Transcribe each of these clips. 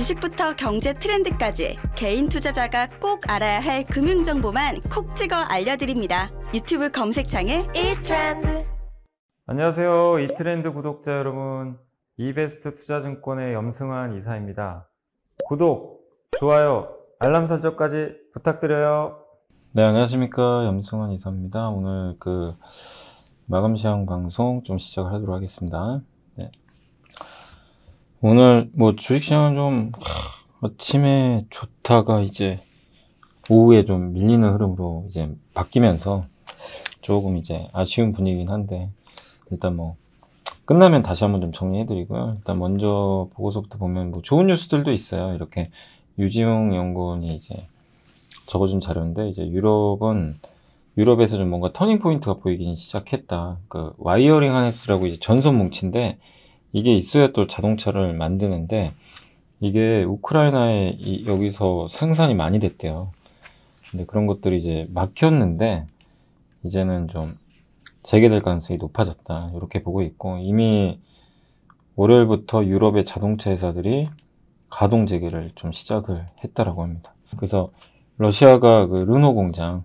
주식부터 경제 트렌드까지 개인 투자자가 꼭 알아야 할 금융 정보만 콕 찍어 알려드립니다. 유튜브 검색창에 이트렌드 안녕하세요. 이트렌드 구독자 여러분. 이베스트 투자증권의 염승환 이사입니다. 구독, 좋아요, 알람 설정까지 부탁드려요. 네, 안녕하십니까. 염승환 이사입니다. 오늘 그 마감 시황 방송 좀 시작하도록 하겠습니다. 오늘 뭐 주식 시장은 좀 하, 아침에 좋다가 이제 오후에 좀 밀리는 흐름으로 이제 바뀌면서 조금 이제 아쉬운 분위기긴 한데 일단 뭐 끝나면 다시 한번 좀 정리해드리고요. 일단 먼저 보고서부터 보면 뭐 좋은 뉴스들도 있어요. 이렇게 유지용 연구원이 이제 적어준 자료인데 이제 유럽은 유럽에서 좀 뭔가 터닝 포인트가 보이기 시작했다. 그 와이어링 하네스라고 이제 전선 뭉치인데 이게 있어야 또 자동차를 만드는데 이게 우크라이나에 이, 여기서 생산이 많이 됐대요. 근데 그런 것들이 이제 막혔는데 이제는 좀 재개될 가능성이 높아졌다 이렇게 보고 있고 이미 월요일부터 유럽의 자동차 회사들이 가동 재개를 좀 시작을 했다라고 합니다. 그래서 러시아가 그 르노 공장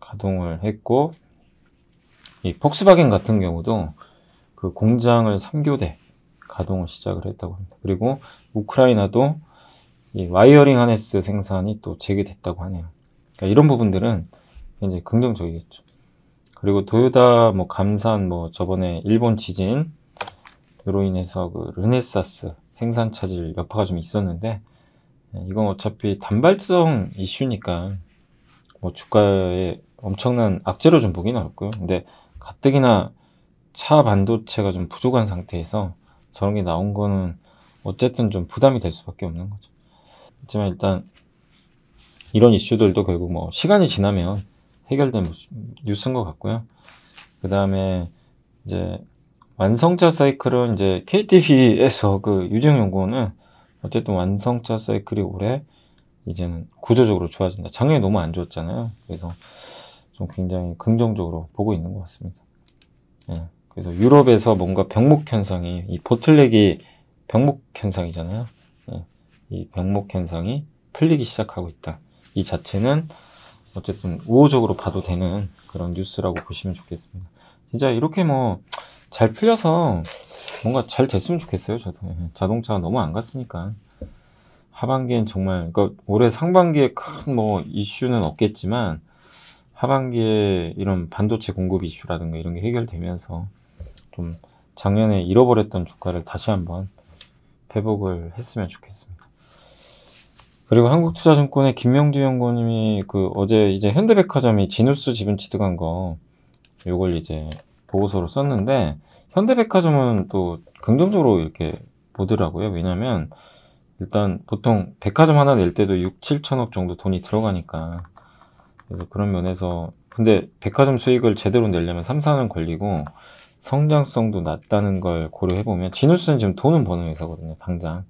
가동을 했고 이 폭스바겐 같은 경우도 그 공장을 3교대 가동을 시작을 했다고 합니다. 그리고 우크라이나도 이 와이어링 하네스 생산이 또 재개됐다고 하네요. 그러니까 이런 부분들은 굉장히 긍정적이겠죠. 그리고 도요다 뭐 감산 뭐 저번에 일본 지진으로 인해서 그 르네사스 생산 차질 여파가 좀 있었는데 네, 이건 어차피 단발성 이슈니까 뭐 주가에 엄청난 악재로 좀 보기는 어렵고요. 근데 가뜩이나 차 반도체가 좀 부족한 상태에서 저런 게 나온 거는 어쨌든 좀 부담이 될 수밖에 없는 거죠. 하지만 일단 이런 이슈들도 결국 뭐 시간이 지나면 해결된 뉴스인 것 같고요. 그 다음에 이제 완성차 사이클은 이제 KTV에서 그 유정 연구원은 어쨌든 완성차 사이클이 올해 이제는 구조적으로 좋아진다. 작년에 너무 안 좋았잖아요. 그래서 좀 굉장히 긍정적으로 보고 있는 것 같습니다. 예. 그래서 유럽에서 뭔가 병목 현상이 이 보틀렉이 병목 현상이잖아요. 네. 이 병목 현상이 풀리기 시작하고 있다. 이 자체는 어쨌든 우호적으로 봐도 되는 그런 뉴스라고 보시면 좋겠습니다. 진짜 이렇게 뭐 잘 풀려서 뭔가 잘 됐으면 좋겠어요. 저도 네. 자동차가 너무 안 갔으니까 하반기엔 정말 그러니까 올해 상반기에 큰 뭐 이슈는 없겠지만 하반기에 이런 반도체 공급 이슈라든가 이런 게 해결되면서 좀 작년에 잃어버렸던 주가를 다시 한번 회복을 했으면 좋겠습니다. 그리고 한국투자증권의 김명주 연구원님이 그 어제 이제 현대백화점이 진우스 지분 취득한 거 요걸 이제 보고서로 썼는데 현대백화점은 또 긍정적으로 이렇게 보더라고요. 왜냐면 일단 보통 백화점 하나 낼 때도 6, 7천억 정도 돈이 들어가니까 그래서 그런 면에서 근데 백화점 수익을 제대로 내려면 3, 4년 걸리고 성장성도 낮다는 걸 고려해보면 지누스는 지금 돈은 버는 회사거든요 당장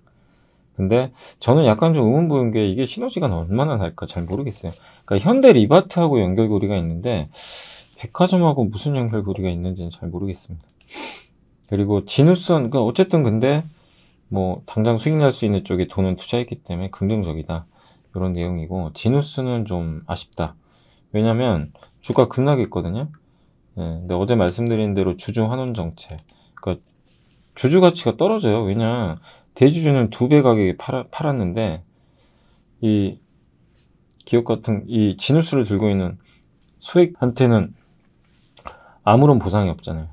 근데 저는 약간 좀의문부는게 이게 시너지가 얼마나 날까 잘 모르겠어요 그러니까 현대 리바트하고 연결고리가 있는데 백화점하고 무슨 연결고리가 있는지는 잘 모르겠습니다 그리고 지누스는 그러니까 어쨌든 근데 뭐 당장 수익 날 수 있는 쪽에 돈은 투자했기 때문에 긍정적이다 이런 내용이고 지누스는 좀 아쉽다 왜냐면 주가 급락했거든요 네, 근데 어제 말씀드린 대로 주주 환원 정책. 그러니까 주주 가치가 떨어져요. 왜냐 대주주는 두 배 가격에 팔 팔았는데 이 기업 같은 이 진우수를 들고 있는 소액한테는 아무런 보상이 없잖아요.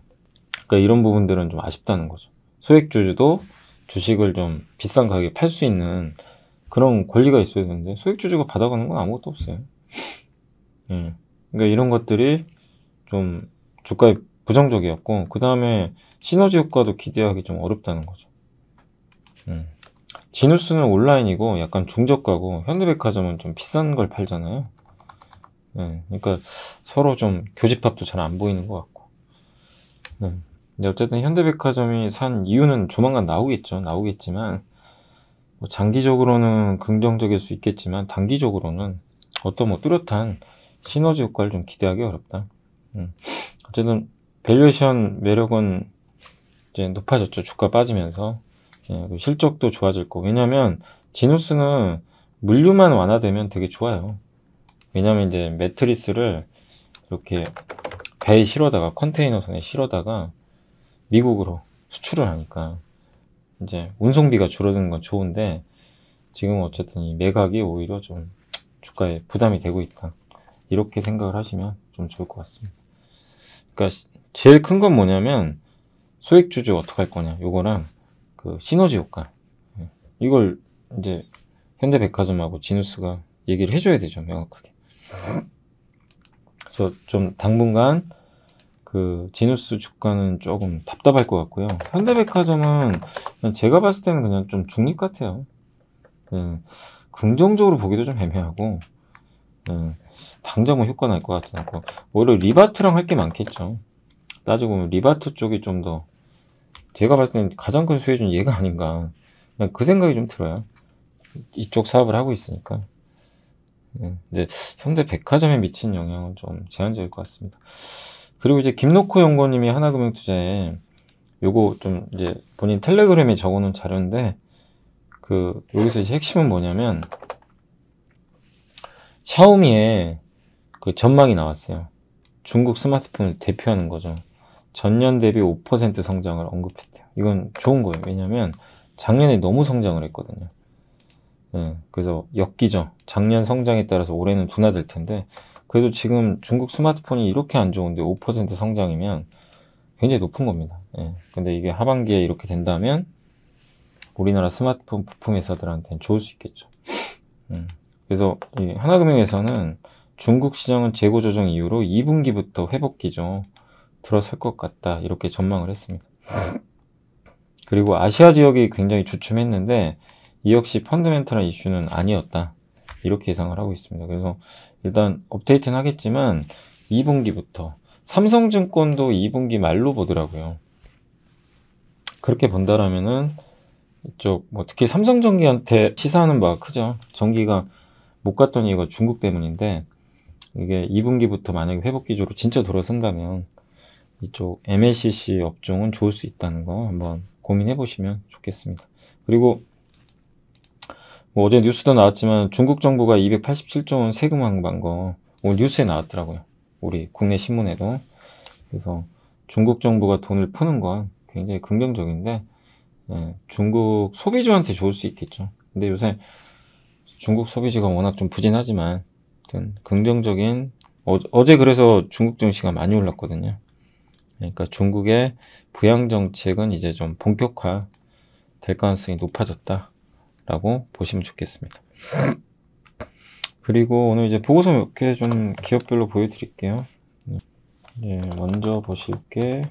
그러니까 이런 부분들은 좀 아쉽다는 거죠. 소액 주주도 주식을 좀 비싼 가격에 팔 수 있는 그런 권리가 있어야 되는데 소액 주주가 받아가는 건 아무것도 없어요. 예. 그러니까 이런 것들이 좀 주가에 부정적이었고 그 다음에 시너지 효과도 기대하기 좀 어렵다는 거죠. 음. 지누스는 온라인이고 약간 중저가고 현대백화점은 좀 비싼 걸 팔잖아요. 네, 그러니까 서로 좀 교집합도 잘 안 보이는 것 같고. 네. 근데 어쨌든 현대백화점이 산 이유는 조만간 나오겠죠. 나오겠지만 뭐 장기적으로는 긍정적일 수 있겠지만 단기적으로는 어떤 뭐 뚜렷한 시너지 효과를 좀 기대하기 어렵다. 음. 어쨌든 밸류에이션 매력은 이제 높아졌죠. 주가 빠지면서. 예, 그 실적도 좋아질 거. 왜냐면 지누스는 물류만 완화되면 되게 좋아요. 왜냐면 이제 매트리스를 이렇게 배에 실어다가 컨테이너선에 실어다가 미국으로 수출을 하니까 이제 운송비가 줄어드는 건 좋은데 지금 어쨌든 이 매각이 오히려 좀 주가에 부담이 되고 있다 이렇게 생각을 하시면 좀 좋을 것 같습니다. 그러니까 제일 큰 건 뭐냐면 소액 주주 어떻게 할 거냐 요거랑 그 시너지 효과 예. 이걸 이제 현대백화점하고 지누스가 얘기를 해줘야 되죠 명확하게 그래서 좀 당분간 그 지누스 주가는 조금 답답할 것 같고요 현대백화점은 제가 봤을 때는 그냥 좀 중립 같아요 예, 긍정적으로 보기도 좀 애매하고 예, 당장 은 뭐 효과 날 것 같진 않고 오히려 리바트랑 할 게 많겠죠 따지고 보면 리바트 쪽이 좀 더 제가 봤을 땐 가장 큰 수혜준 얘가 아닌가 그냥 그 생각이 좀 들어요 이쪽 사업을 하고 있으니까 예, 근데 현대 백화점에 미친 영향은 좀 제한적일 것 같습니다 그리고 이제 김노코 연구원님이 하나금융투자에 요거 좀 이제 본인 텔레그램에 적어놓은 자료인데 그 여기서 이제 핵심은 뭐냐면 샤오미에 그 전망이 나왔어요. 중국 스마트폰을 대표하는 거죠. 전년 대비 5% 성장을 언급했대요. 이건 좋은 거예요. 왜냐면 작년에 너무 성장을 했거든요. 네, 그래서 역기죠. 작년 성장에 따라서 올해는 둔화될 텐데 그래도 지금 중국 스마트폰이 이렇게 안 좋은데 5% 성장이면 굉장히 높은 겁니다. 네, 근데 이게 하반기에 이렇게 된다면 우리나라 스마트폰 부품 회사들한테는 좋을 수 있겠죠. 음. 그래서 하나금융에서는 중국 시장은 재고 조정 이후로 2분기부터 회복 기조 들어설 것 같다 이렇게 전망을 했습니다. 그리고 아시아 지역이 굉장히 주춤했는데 이 역시 펀드멘탈한 이슈는 아니었다 이렇게 예상을 하고 있습니다. 그래서 일단 업데이트는 하겠지만 2분기부터 삼성증권도 2분기 말로 보더라고요. 그렇게 본다라면은 이쪽 뭐 특히 삼성전기한테 시사하는 바가 크죠. 전기가 못갔던 이유가 중국 때문인데 이게 2분기부터 만약에 회복 기조로 진짜 돌아선다면 이쪽 MACC 업종은 좋을 수 있다는 거 한번 고민해 보시면 좋겠습니다. 그리고 뭐 어제 뉴스도 나왔지만 중국 정부가 287조 원 세금 환급한 거 오늘 뉴스에 나왔더라고요. 우리 국내 신문에도. 그래서 중국 정부가 돈을 푸는 건 굉장히 긍정적인데 예, 중국 소비주한테 좋을 수 있겠죠. 근데 요새 중국 소비지가 워낙 좀 부진하지만 어떤 긍정적인 어, 제 그래서 중국 증시가 많이 올랐거든요. 그러니까 중국의 부양 정책은 이제 좀 본격화 될 가능성이 높아졌다라고 보시면 좋겠습니다. 그리고 오늘 이제 보고서 몇 개 좀 기업별로 보여드릴게요. 예, 먼저 보실 게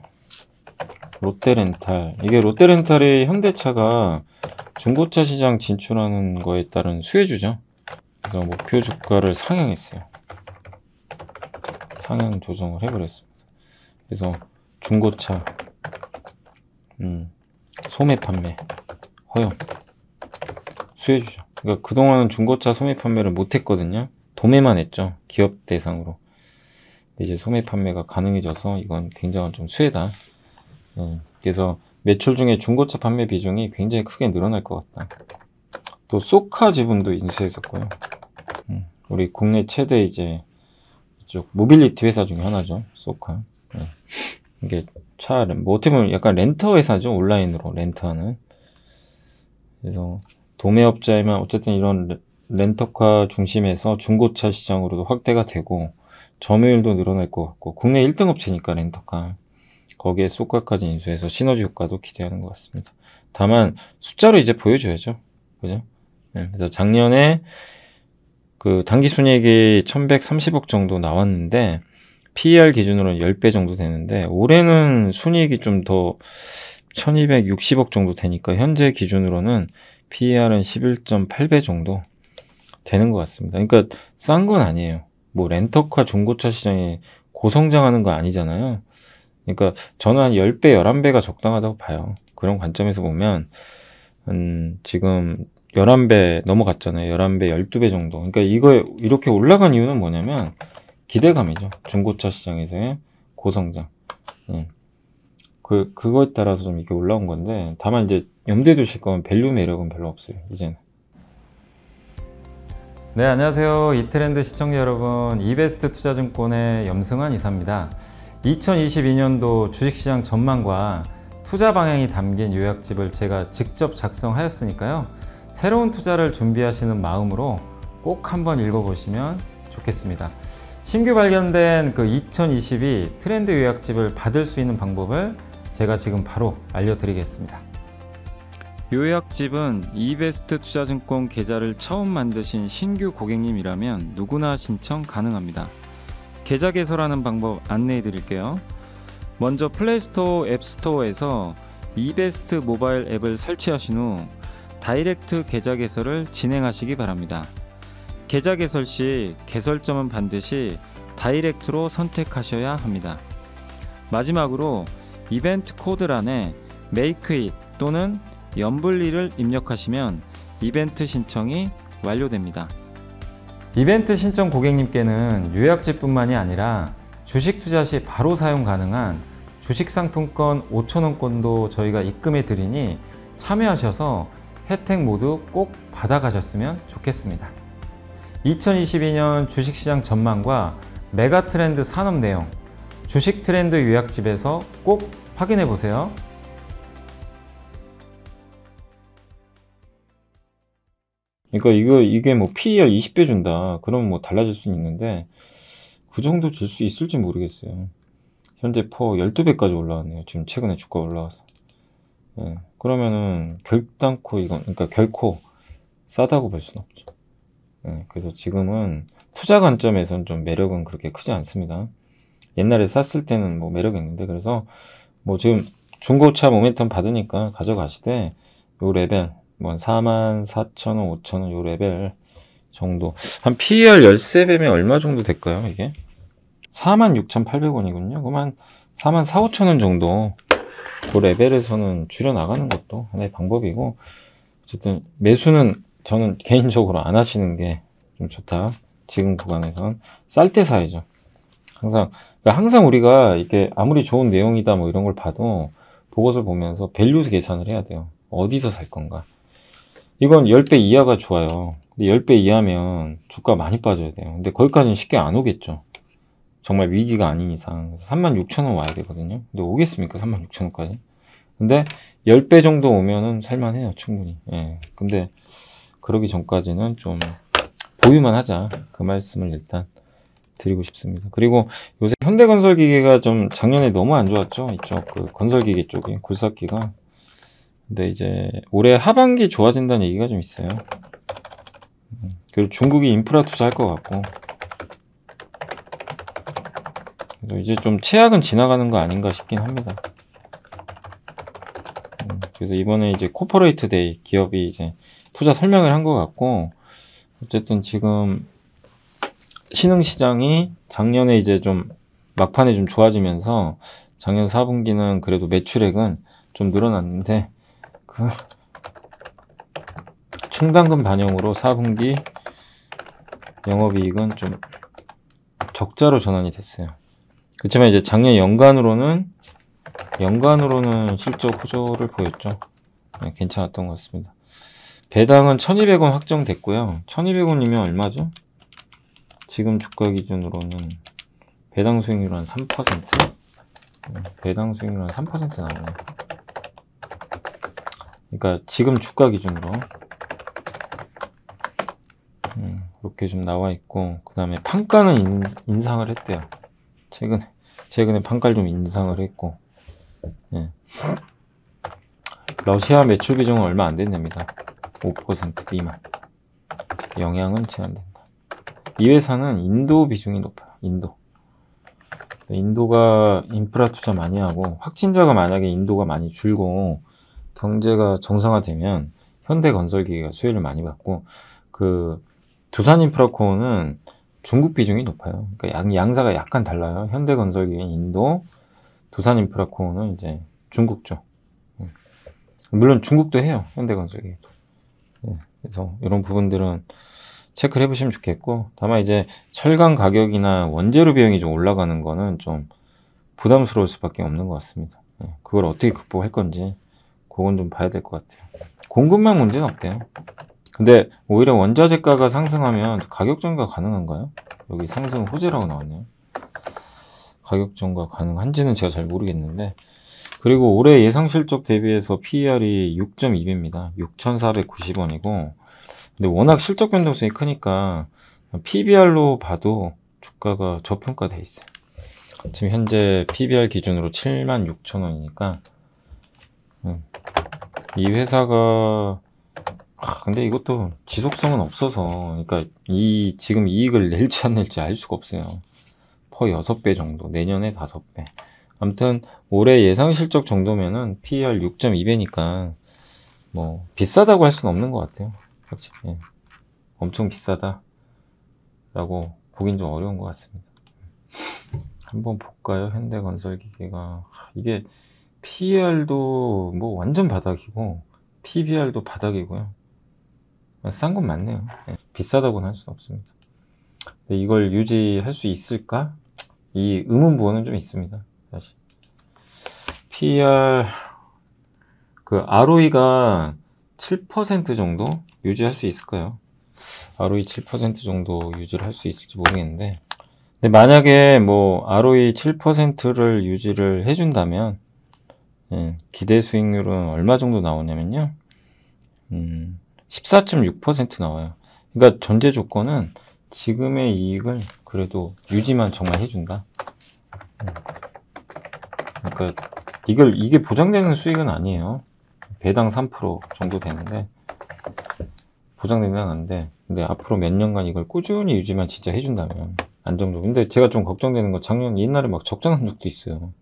롯데렌탈 이게 롯데렌탈의 현대차가 중고차 시장 진출하는 거에 따른 수혜주죠 그러니까 목표 뭐 주가를 상향했어요 상향 조정을 해버렸습니다 그래서 중고차 음, 소매 판매 허용 수혜주죠 그러니까 그동안은 중고차 소매 판매를 못했거든요 도매만 했죠 기업 대상으로 이제 소매 판매가 가능해져서 이건 굉장한 좀 수혜다 어, 그래서 매출 중에 중고차 판매 비중이 굉장히 크게 늘어날 것 같다. 또 소카 지분도 인쇄했었고요 음, 우리 국내 최대 이제 이쪽 모빌리티 회사 중에 하나죠. 소카. 네. 이게 차, 뭐 어떻게 보면 약간 렌터 회사죠. 온라인으로 렌터하는 그래서 도매업자이면 어쨌든 이런 렌터카 중심에서 중고차 시장으로도 확대가 되고 점유율도 늘어날 것 같고 국내 1등 업체니까 렌터카 거기에 소가까지 인수해서 시너지 효과도 기대하는 것 같습니다. 다만 숫자로 이제 보여줘야죠. 그죠? 네, 그래서 작년에 그 단기 순이익이 1130억 정도 나왔는데 PER 기준으로 10배 정도 되는데 올해는 순이익이 좀 더 1260억 정도 되니까 현재 기준으로는 PER은 11.8배 정도 되는 것 같습니다. 그러니까 싼 건 아니에요. 뭐 렌터카 중고차 시장에 고성장하는 거 아니잖아요. 그러니까 저는 한 10배, 11배가 적당하다고 봐요. 그런 관점에서 보면 음, 지금 11배 넘어갔잖아요. 11배, 12배 정도. 그러니까 이거 이렇게 올라간 이유는 뭐냐면 기대감이죠. 중고차 시장에서의 고성장. 예. 그, 그거에 따라서 좀 이렇게 올라온 건데 다만 이제 염두에 두실 거면 밸류 매력은 별로 없어요. 이제는. 네, 안녕하세요. 이트렌드 시청자 여러분. 이베스트 투자증권의 염승환 이사입니다. 2022년도 주식시장 전망과 투자 방향이 담긴 요약집을 제가 직접 작성하였으니까요. 새로운 투자를 준비하시는 마음으로 꼭 한번 읽어보시면 좋겠습니다. 신규 발견된 그 2022 트렌드 요약집을 받을 수 있는 방법을 제가 지금 바로 알려드리겠습니다. 요약집은 이베스트 투자증권 계좌를 처음 만드신 신규 고객님이라면 누구나 신청 가능합니다. 계좌 개설하는 방법 안내해 드릴게요. 먼저 플레이스토어 앱스토어에서 이베스트 모바일 앱을 설치하신 후 다이렉트 계좌 개설을 진행하시기 바랍니다. 계좌 개설 시 개설점은 반드시 다이렉트로 선택하셔야 합니다. 마지막으로 이벤트 코드란에 메이크잇 또는 연불리를 입력하시면 이벤트 신청이 완료됩니다. 이벤트 신청 고객님께는 요약지뿐만이 아니라 주식 투자 시 바로 사용 가능한 주식상품권 5천원권도 저희가 입금해 드리니 참여하셔서 혜택 모두 꼭 받아가셨으면 좋겠습니다. 2022년 주식시장 전망과 메가트렌드 산업 내용, 주식트렌드 요약집에서 꼭 확인해 보세요. 그러니까 이거 이게 뭐 PER 20배 준다. 그럼 뭐 달라질 수는 있는데 그 정도 줄 수 있을지 모르겠어요. 현재 퍼 12배까지 올라왔네요. 지금 최근에 주가 올라와서. 예, 그러면은 결단코 이건 그러니까 결코 싸다고 볼 수는 없죠. 예, 그래서 지금은 투자 관점에선 좀 매력은 그렇게 크지 않습니다. 옛날에 샀을 때는 뭐 매력이 있는데 그래서 뭐 지금 중고차 모멘텀 받으니까 가져가시되 요 레벨 뭐 4만 4천원, 5천원 요 레벨 정도 한 PER 13배면 얼마 정도 될까요 이게? 4 6,800원이군요 그럼 한 4만 4, 5 0 0원 정도 그 레벨에서는 줄여나가는 것도 하나의 방법이고 어쨌든 매수는 저는 개인적으로 안 하시는 게 좀 좋다 지금 구간에선 쌀 때 사야죠 항상 그러니까 항상 우리가 이게 렇 아무리 좋은 내용이다 뭐 이런 걸 봐도 보고서 보면서 밸류 계산을 해야 돼요 어디서 살 건가 이건 10배 이하가 좋아요. 근데 10배 이하면 주가 많이 빠져야 돼요. 근데 거기까지는 쉽게 안 오겠죠. 정말 위기가 아닌 이상 36,000원 와야 되거든요. 근데 오겠습니까? 36,000원까지? 근데 10배 정도 오면은 살만해요. 충분히. 예. 근데 그러기 전까지는 좀 보유만 하자. 그 말씀을 일단 드리고 싶습니다. 그리고 요새 현대건설기계가 좀 작년에 너무 안 좋았죠. 이쪽 그 건설기계 쪽이 굴삭기가 근데 이제 올해 하반기 좋아진다는 얘기가 좀 있어요. 음, 그리고 중국이 인프라 투자할 것 같고. 그래서 이제 좀 최악은 지나가는 거 아닌가 싶긴 합니다. 음, 그래서 이번에 이제 코퍼레이트 데이 기업이 이제 투자 설명을 한 것 같고 어쨌든 지금 신흥 시장이 작년에 이제 좀 막판에 좀 좋아지면서 작년 4분기는 그래도 매출액은 좀 늘어났는데 아. 충당금 반영으로 4분기 영업이익은 좀 적자로 전환이 됐어요. 그렇지만 이제 작년 연간으로는 연간으로는 실적 호조를 보였죠. 네, 괜찮았던 것 같습니다. 배당은 1200원 확정됐고요. 1200원이면 얼마죠? 지금 주가 기준으로는 배당 수익률 은 3%? 배당 수익률 은3% 나오네요. 그러니까 지금 주가 기준으로 음, 이렇게 좀 나와 있고 그 다음에 판가는 인, 상을 했대요 최근에 최근에 판가를 좀 인상을 했고 예. 러시아 매출 비중은 얼마 안 된답니다 5% 미만 영향은 제한된다 이 회사는 인도 비중이 높아요 인도 인도가 인프라 투자 많이 하고 확진자가 만약에 인도가 많이 줄고 경제가 정상화되면 현대건설기계가 수혜를 많이 받고 그 두산 인프라코어는 중국 비중이 높아요. 그러니까 양, 양사가 약간 달라요. 현대건설기계는 인도, 두산 인프라코어는 이제 중국 쪽. 예. 물론 중국도 해요. 현대건설기계도. 예. 그래서 이런 부분들은 체크를 해보시면 좋겠고 다만 이제 철강 가격이나 원재료 비용이 좀 올라가는 거는 좀 부담스러울 수밖에 없는 것 같습니다. 예. 그걸 어떻게 극복할 건지 그건 좀 봐야 될 것 같아요. 공급망 문제는 없대요. 근데 오히려 원자재가가 상승하면 가격 증가 가능한가요? 여기 상승 호재라고 나왔네요. 가격 증가 가능한지는 제가 잘 모르겠는데 그리고 올해 예상 실적 대비해서 PER이 6.2배입니다. 6,490원이고 근데 워낙 실적 변동성이 크니까 PBR로 봐도 주가가 저평가돼 있어요. 지금 현재 PBR 기준으로 76,000원이니까 이 회사가 아, 근데 이것도 지속성은 없어서 그러니까 이 지금 이익을 낼지 안 낼지 알 수가 없어요. 퍼 6배 정도, 내년에 5배. 아무튼 올해 예상 실적 정도면은 PER 6.2배니까 뭐 비싸다고 할 수는 없는 것 같아요. 그렇지? 예. 엄청 비싸다라고 보긴 좀 어려운 것 같습니다. 한번 볼까요? 현대건설기계가 이게 PER도 뭐 완전 바닥이고 PBR도 바닥이고요 싼 건 맞네요 네. 비싸다고는 할 수 없습니다 근데 이걸 유지할 수 있을까? 이 의문부호는 좀 있습니다 사실 PR 그 ROE가 7% 정도 유지할 수 있을까요? ROE 7% 정도 유지를 할 수 있을지 모르겠는데 근데 만약에 뭐 ROE 7%를 유지를 해준다면 예, 기대 수익률은 얼마 정도 나오냐면요. 음, 14.6% 나와요. 그러니까 전제 조건은 지금의 이익을 그래도 유지만 정말 해준다. 음. 그러니까 이걸 이게 보장되는 수익은 아니에요. 배당 3% 정도 되는데 보장되는 된건아데 근데 앞으로 몇 년간 이걸 꾸준히 유지만 진짜 해준다면 안정적 근데 제가 좀 걱정되는 건 작년 옛날에 막적자한 적도 있어요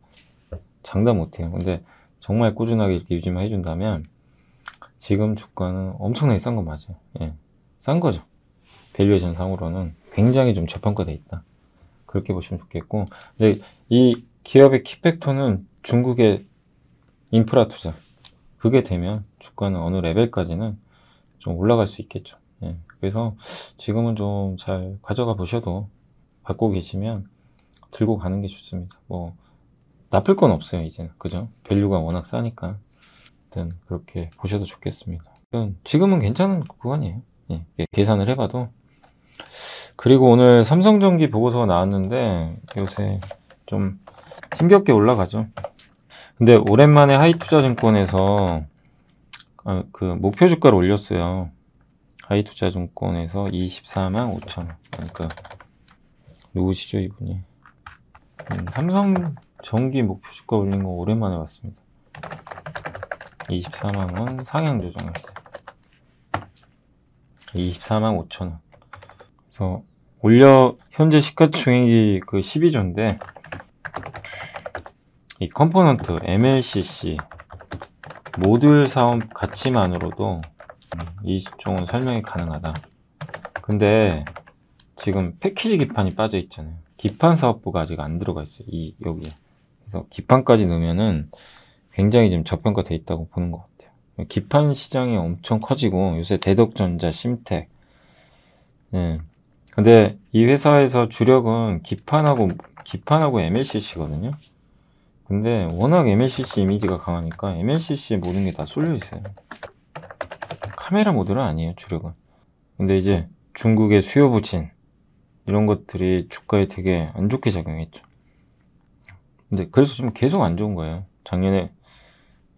장담 못해요 근데 정말 꾸준하게 이렇게 유지만 해준다면 지금 주가는 엄청나게 싼 건 맞아요. 예. 싼 거죠. 밸류에이션 상으로는 굉장히 좀 저평가돼 있다. 그렇게 보시면 좋겠고 근데 이 기업의 킥팩터는 중국의 인프라 투자 그게 되면 주가는 어느 레벨까지는 좀 올라갈 수 있겠죠. 예. 그래서 지금은 좀 잘 가져가 보셔도 받고 계시면 들고 가는 게 좋습니다. 뭐 나쁠 건 없어요 이제 그죠? 밸류가 워낙 싸니까 일단 그렇게 보셔도 좋겠습니다 지금은 괜찮은 구간이에요 예, 계산을 해봐도 그리고 오늘 삼성전기 보고서가 나왔는데 요새 좀 힘겹게 올라가죠 근데 오랜만에 하이투자증권에서 아, 그 목표 주가를 올렸어요 하이투자증권에서 24만 5천원 그러니까 누구시죠 이분이 음, 삼성 전기 목표 주가 올린 거 오랜만에 봤습니다 24만원 상향 조정했어요 24만 5천원 그래서 올려 현재 시가총액이 그 12조인데 이 컴포넌트 MLCC 모듈 사업 가치만으로도 이 종은 설명이 가능하다 근데 지금 패키지 기판이 빠져 있잖아요 기판 사업부가 아직 안 들어가 있어요 이 여기에 그래서 기판까지 넣으면은 굉장히 좀 저평가돼 있다고 보는 것 같아요. 기판 시장이 엄청 커지고 요새 대덕전자, 심텍. 예. 네. 근데 이 회사에서 주력은 기판하고 기판하고 MLCC거든요. 근데 워낙 MLCC 이미지가 강하니까 m l c c 에 모든 게 다 쏠려 있어요. 카메라 모드는 아니에요, 주력은. 근데 이제 중국의 수요 부진 이런 것들이 주가에 되게 안 좋게 작용했죠. 근데 그래서 지금 계속 안 좋은 거예요. 작년에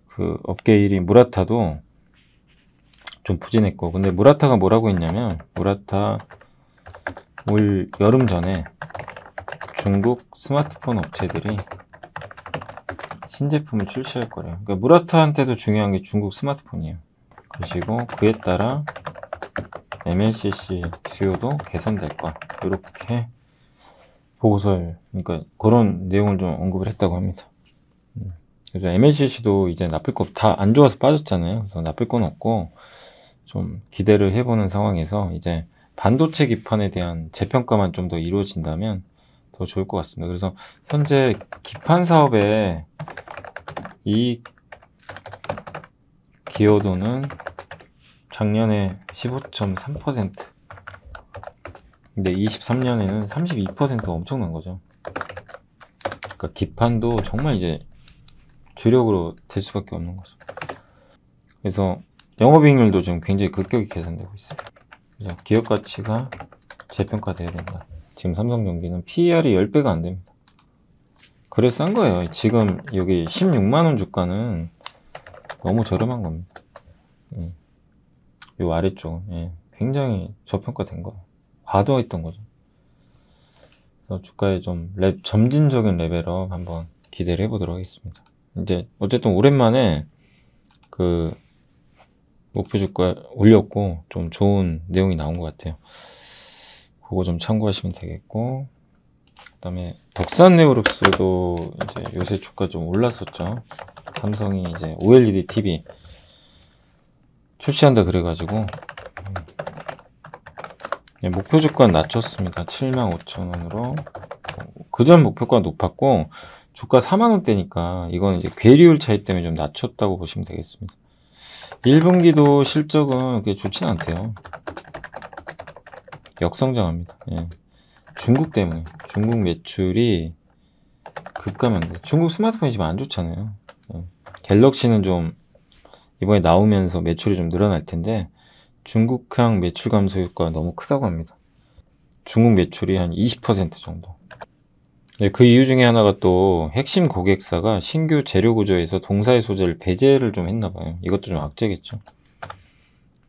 그 업계 1위 무라타도 좀 부진했고 근데 무라타가 뭐라고 했냐면 무라타 올 여름 전에 중국 스마트폰 업체들이 신제품을 출시할 거래요. 그러니까 무라타한테도 중요한 게 중국 스마트폰이에요. 그리고 그에 따라 MLCC 수요도 개선될 것 이렇게 보고서에 그러니까 그런 내용을 좀 언급을 했다고 합니다. 음. 그래서 MLCC도 이제 나쁠 거 다 안 좋아서 빠졌잖아요. 그래서 나쁠 건 없고 좀 기대를 해보는 상황에서 이제 반도체 기판에 대한 재평가만 좀 더 이루어진다면 더 좋을 것 같습니다. 그래서 현재 기판 사업의 이 기여도는 작년에 15.3% 근데 23년에는 3 2 엄청난 거죠. 그러니까 기판도 정말 이제 주력으로 될 수밖에 없는 거죠. 그래서 영업이익률도 지금 굉장히 급격히 개선되고 있어요. 그래서 기업 가치가 재평가돼야 된다. 지금 삼성전기는 PER이 10배가 안 됩니다. 그래 싼 거예요. 지금 여기 16만 원 주가는 너무 저렴한 겁니다. 이 음. 아래쪽 예. 굉장히 저평가된 거예요. 과도했던 거죠. 그래서 주가의 좀 레, 점진적인 레벨업 한번 기대를 해보도록 하겠습니다. 이제 어쨌든 오랜만에 그 목표 주가 올렸고 좀 좋은 내용이 나온 것 같아요. 그거 좀 참고하시면 되겠고 그다음에 덕산네오룩스도 이제 요새 주가 좀 올랐었죠. 삼성이 이제 OLED TV 출시한다 그래가지고 네, 예, 목표 주가 낮췄습니다. 75,000원으로 그전 목표가 높았고 주가 4만원대니까 이건 이제 괴리율 차이 때문에 좀 낮췄다고 보시면 되겠습니다. 1분기도 실적은 그게 좋진 않대요. 역성장합니다. 예. 중국 때문에 중국 매출이 급감한 돼. 중국 스마트폰이 지금 안 좋잖아요. 예. 갤럭시는 좀 이번에 나오면서 매출이 좀 늘어날 텐데 중국향 매출 감소 효과가 너무 크다고 합니다. 중국 매출이 한 20% 정도. 네, 그 이유 중에 하나가 또 핵심 고객사가 신규 재료 구조에서 동사의 소재를 배제를 좀 했나 봐요. 이것도 좀 악재겠죠.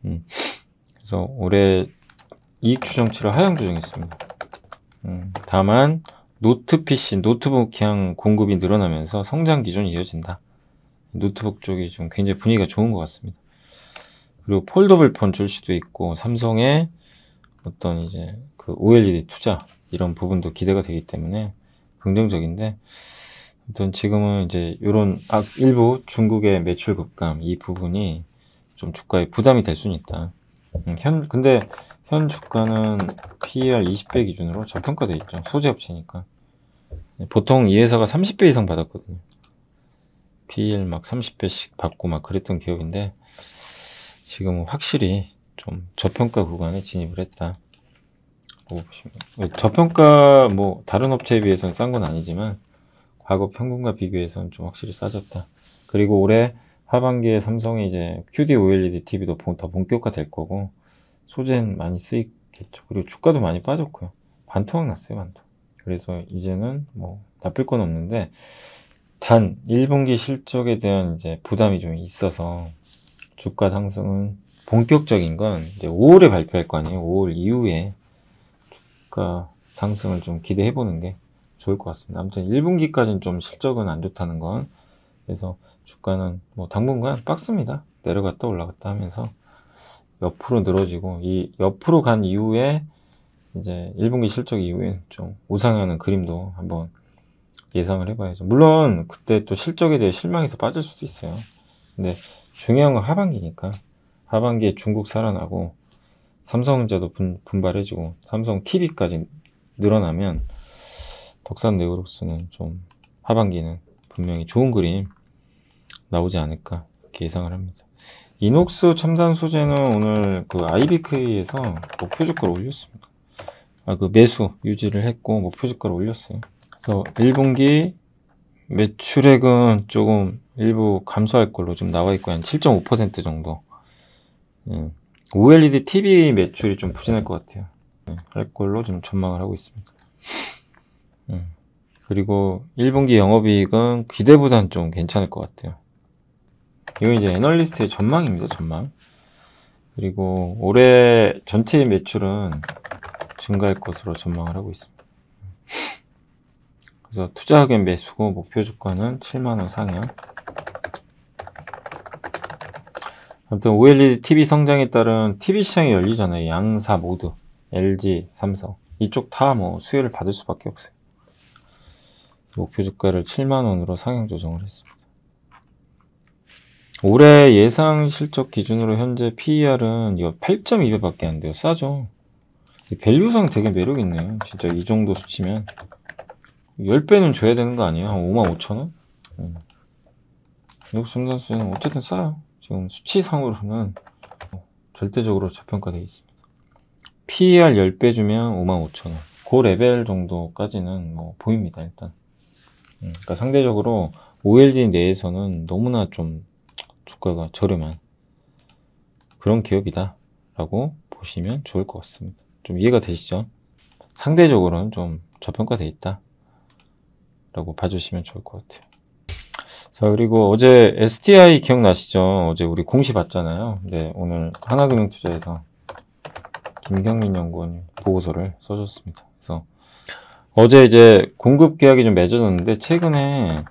음, 그래서 올해 이익 추정치를 하향 조정했습니다. 음, 다만 노트 PC, 노트북향 공급이 늘어나면서 성장 기준이 이어진다. 노트북 쪽이 좀 굉장히 분위기가 좋은 것 같습니다. 그리고 폴더블 폰출시도 있고 삼성의 어떤 이제 그 OLED 투자 이런 부분도 기대가 되기 때문에 긍정적인데 아무튼 지금은 이제 이런 아, 일부 중국의 매출 급감 이 부분이 좀 주가에 부담이 될 수는 있다. 음, 현 근데 현 주가는 PER 20배 기준으로 저평가돼 있죠. 소재 업체니까 네, 보통 이 회사가 30배 이상 받았거든요. PER 막 30배씩 받고 막 그랬던 기업인데 지금은 확실히 좀 저평가 구간에 진입을 했다. 보고 보시면 네, 저평가 뭐 다른 업체에 비해서는 싼 건 아니지만 과거 평균과 비교해서는 좀 확실히 싸졌다. 그리고 올해 하반기에 삼성이 이제 QD OLED TV도 더 본격화 될 거고 소재는 많이 쓰이겠죠. 그리고 주가도 많이 빠졌고요. 반토막 났어요, 반토. 그래서 이제는 뭐 나쁠 건 없는데 단 1분기 실적에 대한 이제 부담이 좀 있어서 주가 상승은 본격적인 건 이제 5월에 발표할 거 아니에요. 5월 이후에 주가 상승을 좀 기대해 보는 게 좋을 것 같습니다. 아무튼 1분기까지는 좀 실적은 안 좋다는 건 그래서 주가는 뭐 당분간 빡습니다. 내려갔다 올라갔다 하면서 옆으로 늘어지고 이 옆으로 간 이후에 이제 1분기 실적 이후에 좀 우상향하는 그림도 한번 예상을 해봐야죠. 물론 그때 또 실적에 대해 실망해서 빠질 수도 있어요. 근데 중요한 건 하반기니까 하반기에 중국 살아나고 삼성전자도 분, 발해지고 삼성 TV까지 늘어나면 덕산 네오록스는 좀 하반기는 분명히 좋은 그림 나오지 않을까 이 예상을 합니다. 이녹스 첨단 소재는 오늘 그 IBK에서 목표 주가를 올렸습니다. 아, 그 매수 유지를 했고 목표 주가를 올렸어요. 그래서 1분기 매출액은 조금 일부 감소할 걸로 좀 나와 있고 한 7.5% 정도. 예. OLED TV 매출이 좀 부진할 것 같아요. 예. 할 걸로 좀 전망을 하고 있습니다. 예. 그리고 1분기 영업이익은 기대보단 좀 괜찮을 것 같아요. 이건 이제 애널리스트의 전망입니다. 전망. 그리고 올해 전체 매출은 증가할 것으로 전망을 하고 있습니다. 그래서 투자하기 매수고 목표 주가는 7만원 상향. 아무튼 OLED TV 성장에 따른 TV 시장이 열리잖아요. 양사 모두 LG, 삼성 이쪽 다 뭐 수혜를 받을 수밖에 없어요. 목표 주가를 7만 원으로 상향 조정을 했습니다. 올해 예상 실적 기준으로 현재 PER은 8.2배밖에 안 돼요. 싸죠. 밸류상 되게 매력 있네요. 진짜 이 정도 수치면 10배는 줘야 되는 거 아니에요? 한 5만 5천 원? 음. 여기 중산수는 어쨌든 싸요. 지금 수치상으로는 절대적으로 저평가되어 있습니다. PER 10배 주면 55,000원. 그 레벨 정도까지는 뭐 보입니다, 일단. 음, 그러니까 상대적으로 OLD 내에서는 너무나 좀 주가가 저렴한 그런 기업이다. 라고 보시면 좋을 것 같습니다. 좀 이해가 되시죠? 상대적으로는 좀 저평가돼 있다. 라고 봐주시면 좋을 것 같아요. 자, 그리고 어제 STI 기억나시죠? 어제 우리 공시 봤잖아요. 네, 오늘 하나금융투자에서 김경민 연구원이 보고서를 써줬습니다. 그래서 어제 이제 공급 계약이 좀 맺어졌는데 최근에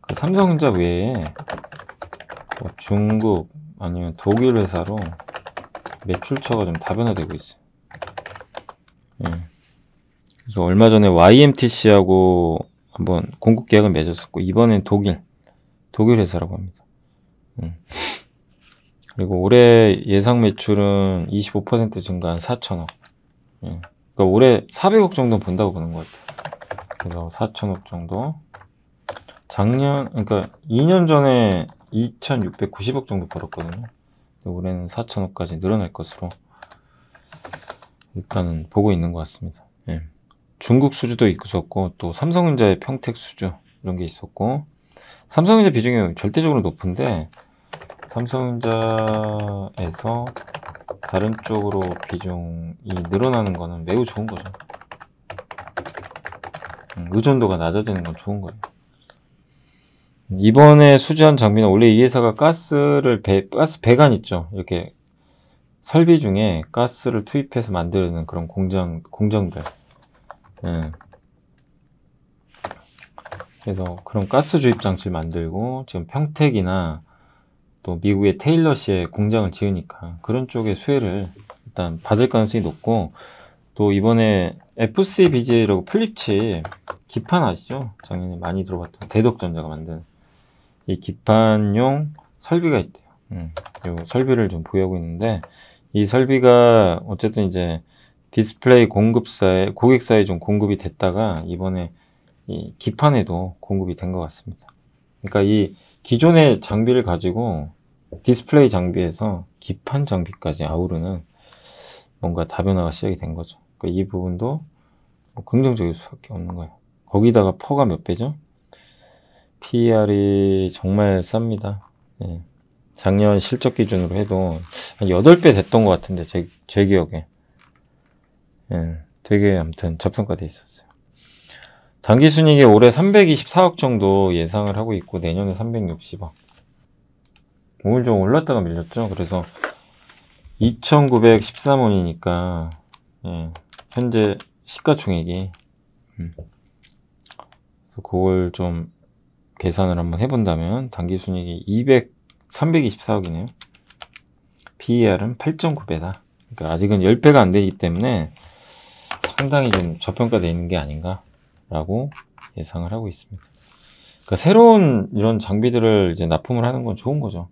그 삼성전자 외에 뭐 중국 아니면 독일 회사로 매출처가 좀 다변화되고 있어요. 네. 그래서 얼마 전에 YMTC하고 한번 공급 계약을 맺었었고 이번엔 독일 독일 회사라고 합니다. 음. 그리고 올해 예상 매출은 25% 증가한 4천억. 예. 그러니까 올해 400억 정도 본다고 보는 것 같아요. 그래서 4천억 정도. 작년, 그러니까 2년 전에 2,690억 정도 벌었거든요. 올해는 4천억까지 늘어날 것으로 일단은 보고 있는 것 같습니다. 예. 중국 수주도 있었고 또 삼성전자의 평택 수주 이런 게 있었고 삼성전자 비중이 절대적으로 높은데 삼성전자에서 다른 쪽으로 비중이 늘어나는 거는 매우 좋은 거죠. 음, 의존도가 낮아지는 건 좋은 거예요. 이번에 수주한 장비는 원래 이 회사가 가스를 배, 가스 배관 있죠. 이렇게 설비 중에 가스를 투입해서 만드는 그런 공장 공정들. 예. 그래서 그런 가스 주입 장치를 만들고 지금 평택이나 또 미국의 테일러시에 공장을 지으니까 그런 쪽의 수혜를 일단 받을 가능성이 높고 또 이번에 FCBJ라고 플립칩 기판 아시죠? 작년에 많이 들어봤던 대덕전자가 만든 이 기판용 설비가 있대요. 음, 요 설비를 좀 보유하고 있는데 이 설비가 어쨌든 이제 디스플레이 공급사에 고객사에 좀 공급이 됐다가 이번에 이 기판에도 공급이 된 것 같습니다. 그러니까 이 기존의 장비를 가지고 디스플레이 장비에서 기판 장비까지 아우르는 뭔가 다변화가 시작이 된 거죠. 그러니까 이 부분도 뭐 긍정적일 수밖에 없는 거예요. 거기다가 퍼가 몇 배죠? PER이 정말 쌉니다. 예. 작년 실적 기준으로 해도 한 8배 됐던 것 같은데 제, 제 기억에 예. 되게 아무튼 저평가돼 있었어요. 단기 순이익이 올해 324억 정도 예상을 하고 있고 내년에 360억. 오늘 좀 올랐다가 밀렸죠. 그래서 2,913원이니까 예, 현재 시가총액이 음. 그걸 좀 계산을 한번 해본다면 단기 순이익이 200, 324억이네요. PER은 8.9배다. 그러니까 아직은 10배가 안 되기 때문에 상당히 좀 저평가되어 있는 게 아닌가 라고 예상을 하고 있습니다. 그러니까 새로운 이런 장비들을 이제 납품을 하는 건 좋은 거죠.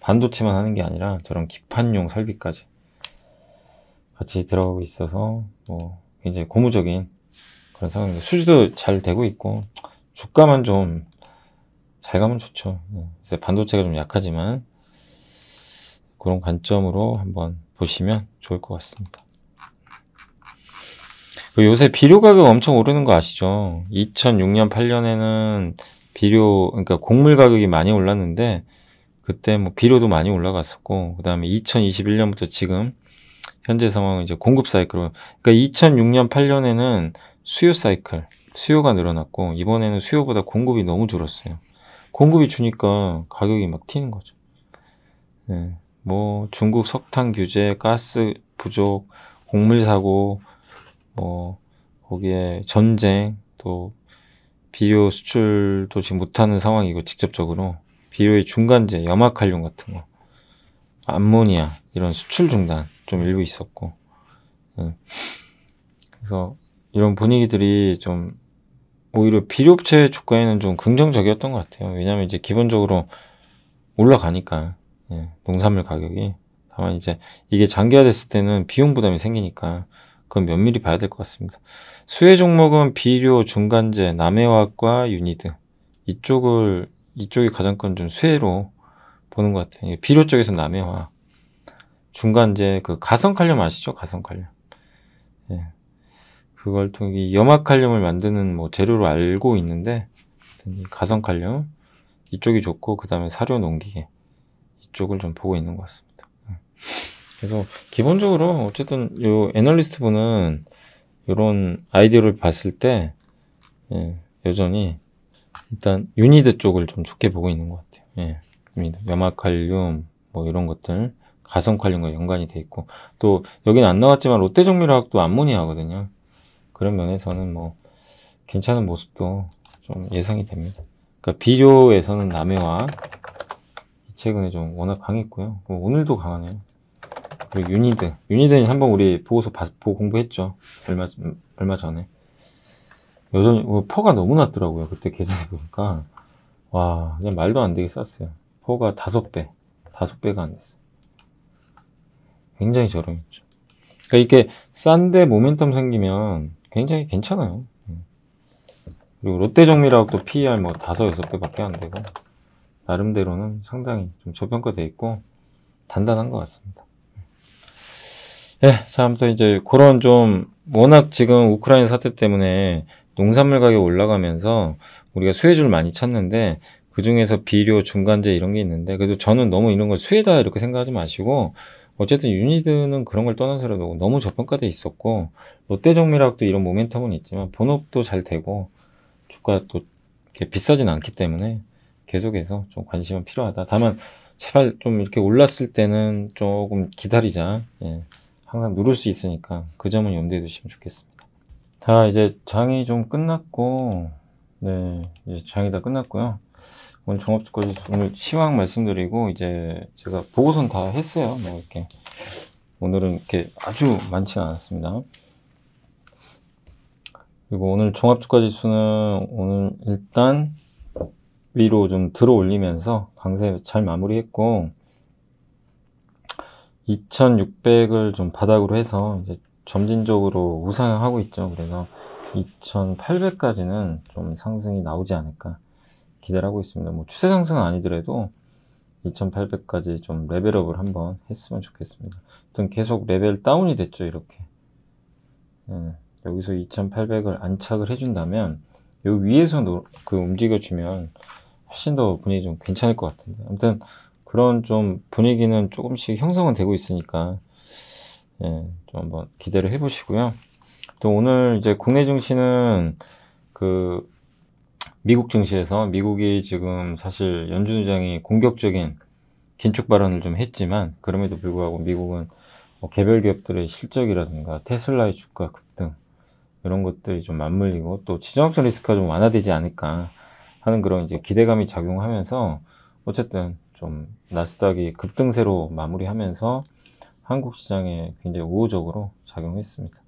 반도체만 하는 게 아니라 저런 기판용 설비까지 같이 들어가고 있어서 뭐 굉장히 고무적인 그런 상황인데 수주도 잘 되고 있고 주가만 좀 잘 가면 좋죠. 그래 네. 반도체가 좀 약하지만 그런 관점으로 한번 보시면 좋을 것 같습니다. 그 요새 비료 가격 엄청 오르는 거 아시죠? 2006년, 8년에는 비료, 그러니까 곡물 가격이 많이 올랐는데, 그때 뭐 비료도 많이 올라갔었고, 그 다음에 2021년부터 지금, 현재 상황은 이제 공급 사이클. 로 그러니까 2006년, 8년에는 수요 사이클, 수요가 늘어났고, 이번에는 수요보다 공급이 너무 줄었어요. 공급이 주니까 가격이 막 튀는 거죠. 네. 뭐, 중국 석탄 규제, 가스 부족, 곡물 사고, 뭐 거기에 전쟁 또 비료 수출도 지금 못하는 상황이고 직접적으로 비료의 중간재 염화칼륨 같은 거 암모니아 이런 수출 중단 좀 일부 있었고 음. 그래서 이런 분위기들이 좀 오히려 비료업체 주가에는 좀 긍정적이었던 것 같아요. 왜냐하면 이제 기본적으로 올라가니까 예, 농산물 가격이 다만 이제 이게 장기화됐을 때는 비용 부담이 생기니까 그건 면밀히 봐야 될 것 같습니다. 수혜 종목은 비료, 중간재, 남해화학과 유니드 이쪽을 이쪽이 가장 건좀 수혜로 보는 것 같아요. 비료 쪽에서 남해화 중간재 그 가성칼륨 아시죠? 가성칼륨 예. 그걸 통해 염화칼륨을 만드는 뭐 재료로 알고 있는데 가성칼륨 이쪽이 좋고 그 다음에 사료 농기계 이쪽을 좀 보고 있는 것 같습니다. 그래서 기본적으로 어쨌든 요 애널리스트 분은 이런 아이디어를 봤을 때 예, 여전히 일단 유니드 쪽을 좀 좋게 보고 있는 것 같아요. 예, 염화칼륨 뭐 이런 것들 가성칼륨과 연관이 돼 있고 또 여기는 안 나왔지만 롯데정밀화학도 암모니아거든요. 그런 면에서는 뭐 괜찮은 모습도 좀 예상이 됩니다. 그러니까 비료에서는 남해와 최근에 좀 워낙 강했고요. 뭐 오늘도 강하네요. 그리고 유니드유니드는 한번 우리 보고서 봐, 보고 공부했죠. 얼마, 얼마 전에. 여전히, 어, 퍼가 너무 낮더라고요 그때 계산해 보니까. 와, 그냥 말도 안 되게 쌌어요. 퍼가 다섯 배. 다섯 배가 안 됐어요. 굉장히 저렴했죠. 그러니까 이렇게 싼데 모멘텀 생기면 굉장히 괜찮아요. 음. 그리고 롯데정밀하고 또 PER 뭐 다섯 여섯 배밖에 안 되고 나름대로는 상당히 좀 저평가돼 있고 단단한 것 같습니다. 예, 다음부터 이제 그런 좀 워낙 지금 우크라이나 사태 때문에 농산물 가격 올라가면서 우리가 수혜주를 많이 찾는데 그 중에서 비료, 중간재 이런 게 있는데 그래도 저는 너무 이런 걸 수혜다 이렇게 생각하지 마시고 어쨌든 유니드는 그런 걸 떠나서라도 너무 저평가돼 있었고 롯데정밀학도 이런 모멘텀은 있지만 본업도 잘 되고 주가 또 이렇게 비싸진 않기 때문에 계속해서 좀 관심은 필요하다. 다만 제발 좀 이렇게 올랐을 때는 조금 기다리자. 예. 항상 누를 수 있으니까 그 점은 염두에 두시면 좋겠습니다. 자 이제 장이 좀 끝났고 네 이제 장이 다 끝났고요. 오늘 종합주까지 오늘 시황 말씀드리고 이제 제가 보고서는 다 했어요. 뭐 이렇게 오늘은 이렇게 아주 많지는 않았습니다. 그리고 오늘 종합주가 지수는 오늘 일단 위로 좀 들어 올리면서 강세 잘 마무리했고 2600을 좀 바닥으로 해서 이제 점진적으로 우상향하고 있죠. 그래서 2800까지는 좀 상승이 나오지 않을까 기대를 하고 있습니다. 뭐 추세 상승은 아니더라도 2800까지 좀 레벨업을 한번 했으면 좋겠습니다. 어떤 계속 레벨 다운이 됐죠. 이렇게. 네, 여기서 2800을 안착을 해준다면 요 위에서 노, 그 움직여주면 훨씬 더 분위기 좀 괜찮을 것 같은데. 아무튼 그런 좀 분위기는 조금씩 형성은 되고 있으니까 예, 좀 한번 기대를 해보시고요. 또 오늘 이제 국내 증시는 그 미국 증시에서 미국이 지금 사실 연준 의장이 공격적인 긴축 발언을 좀 했지만 그럼에도 불구하고 미국은 뭐 개별 기업들의 실적이라든가 테슬라의 주가 급등 이런 것들이 좀 맞물리고 또 지정학적 리스크가 좀 완화되지 않을까 하는 그런 이제 기대감이 작용하면서 어쨌든 좀 나스닥이 급등세로 마무리하면서 한국 시장에 굉장히 우호적으로 작용했습니다.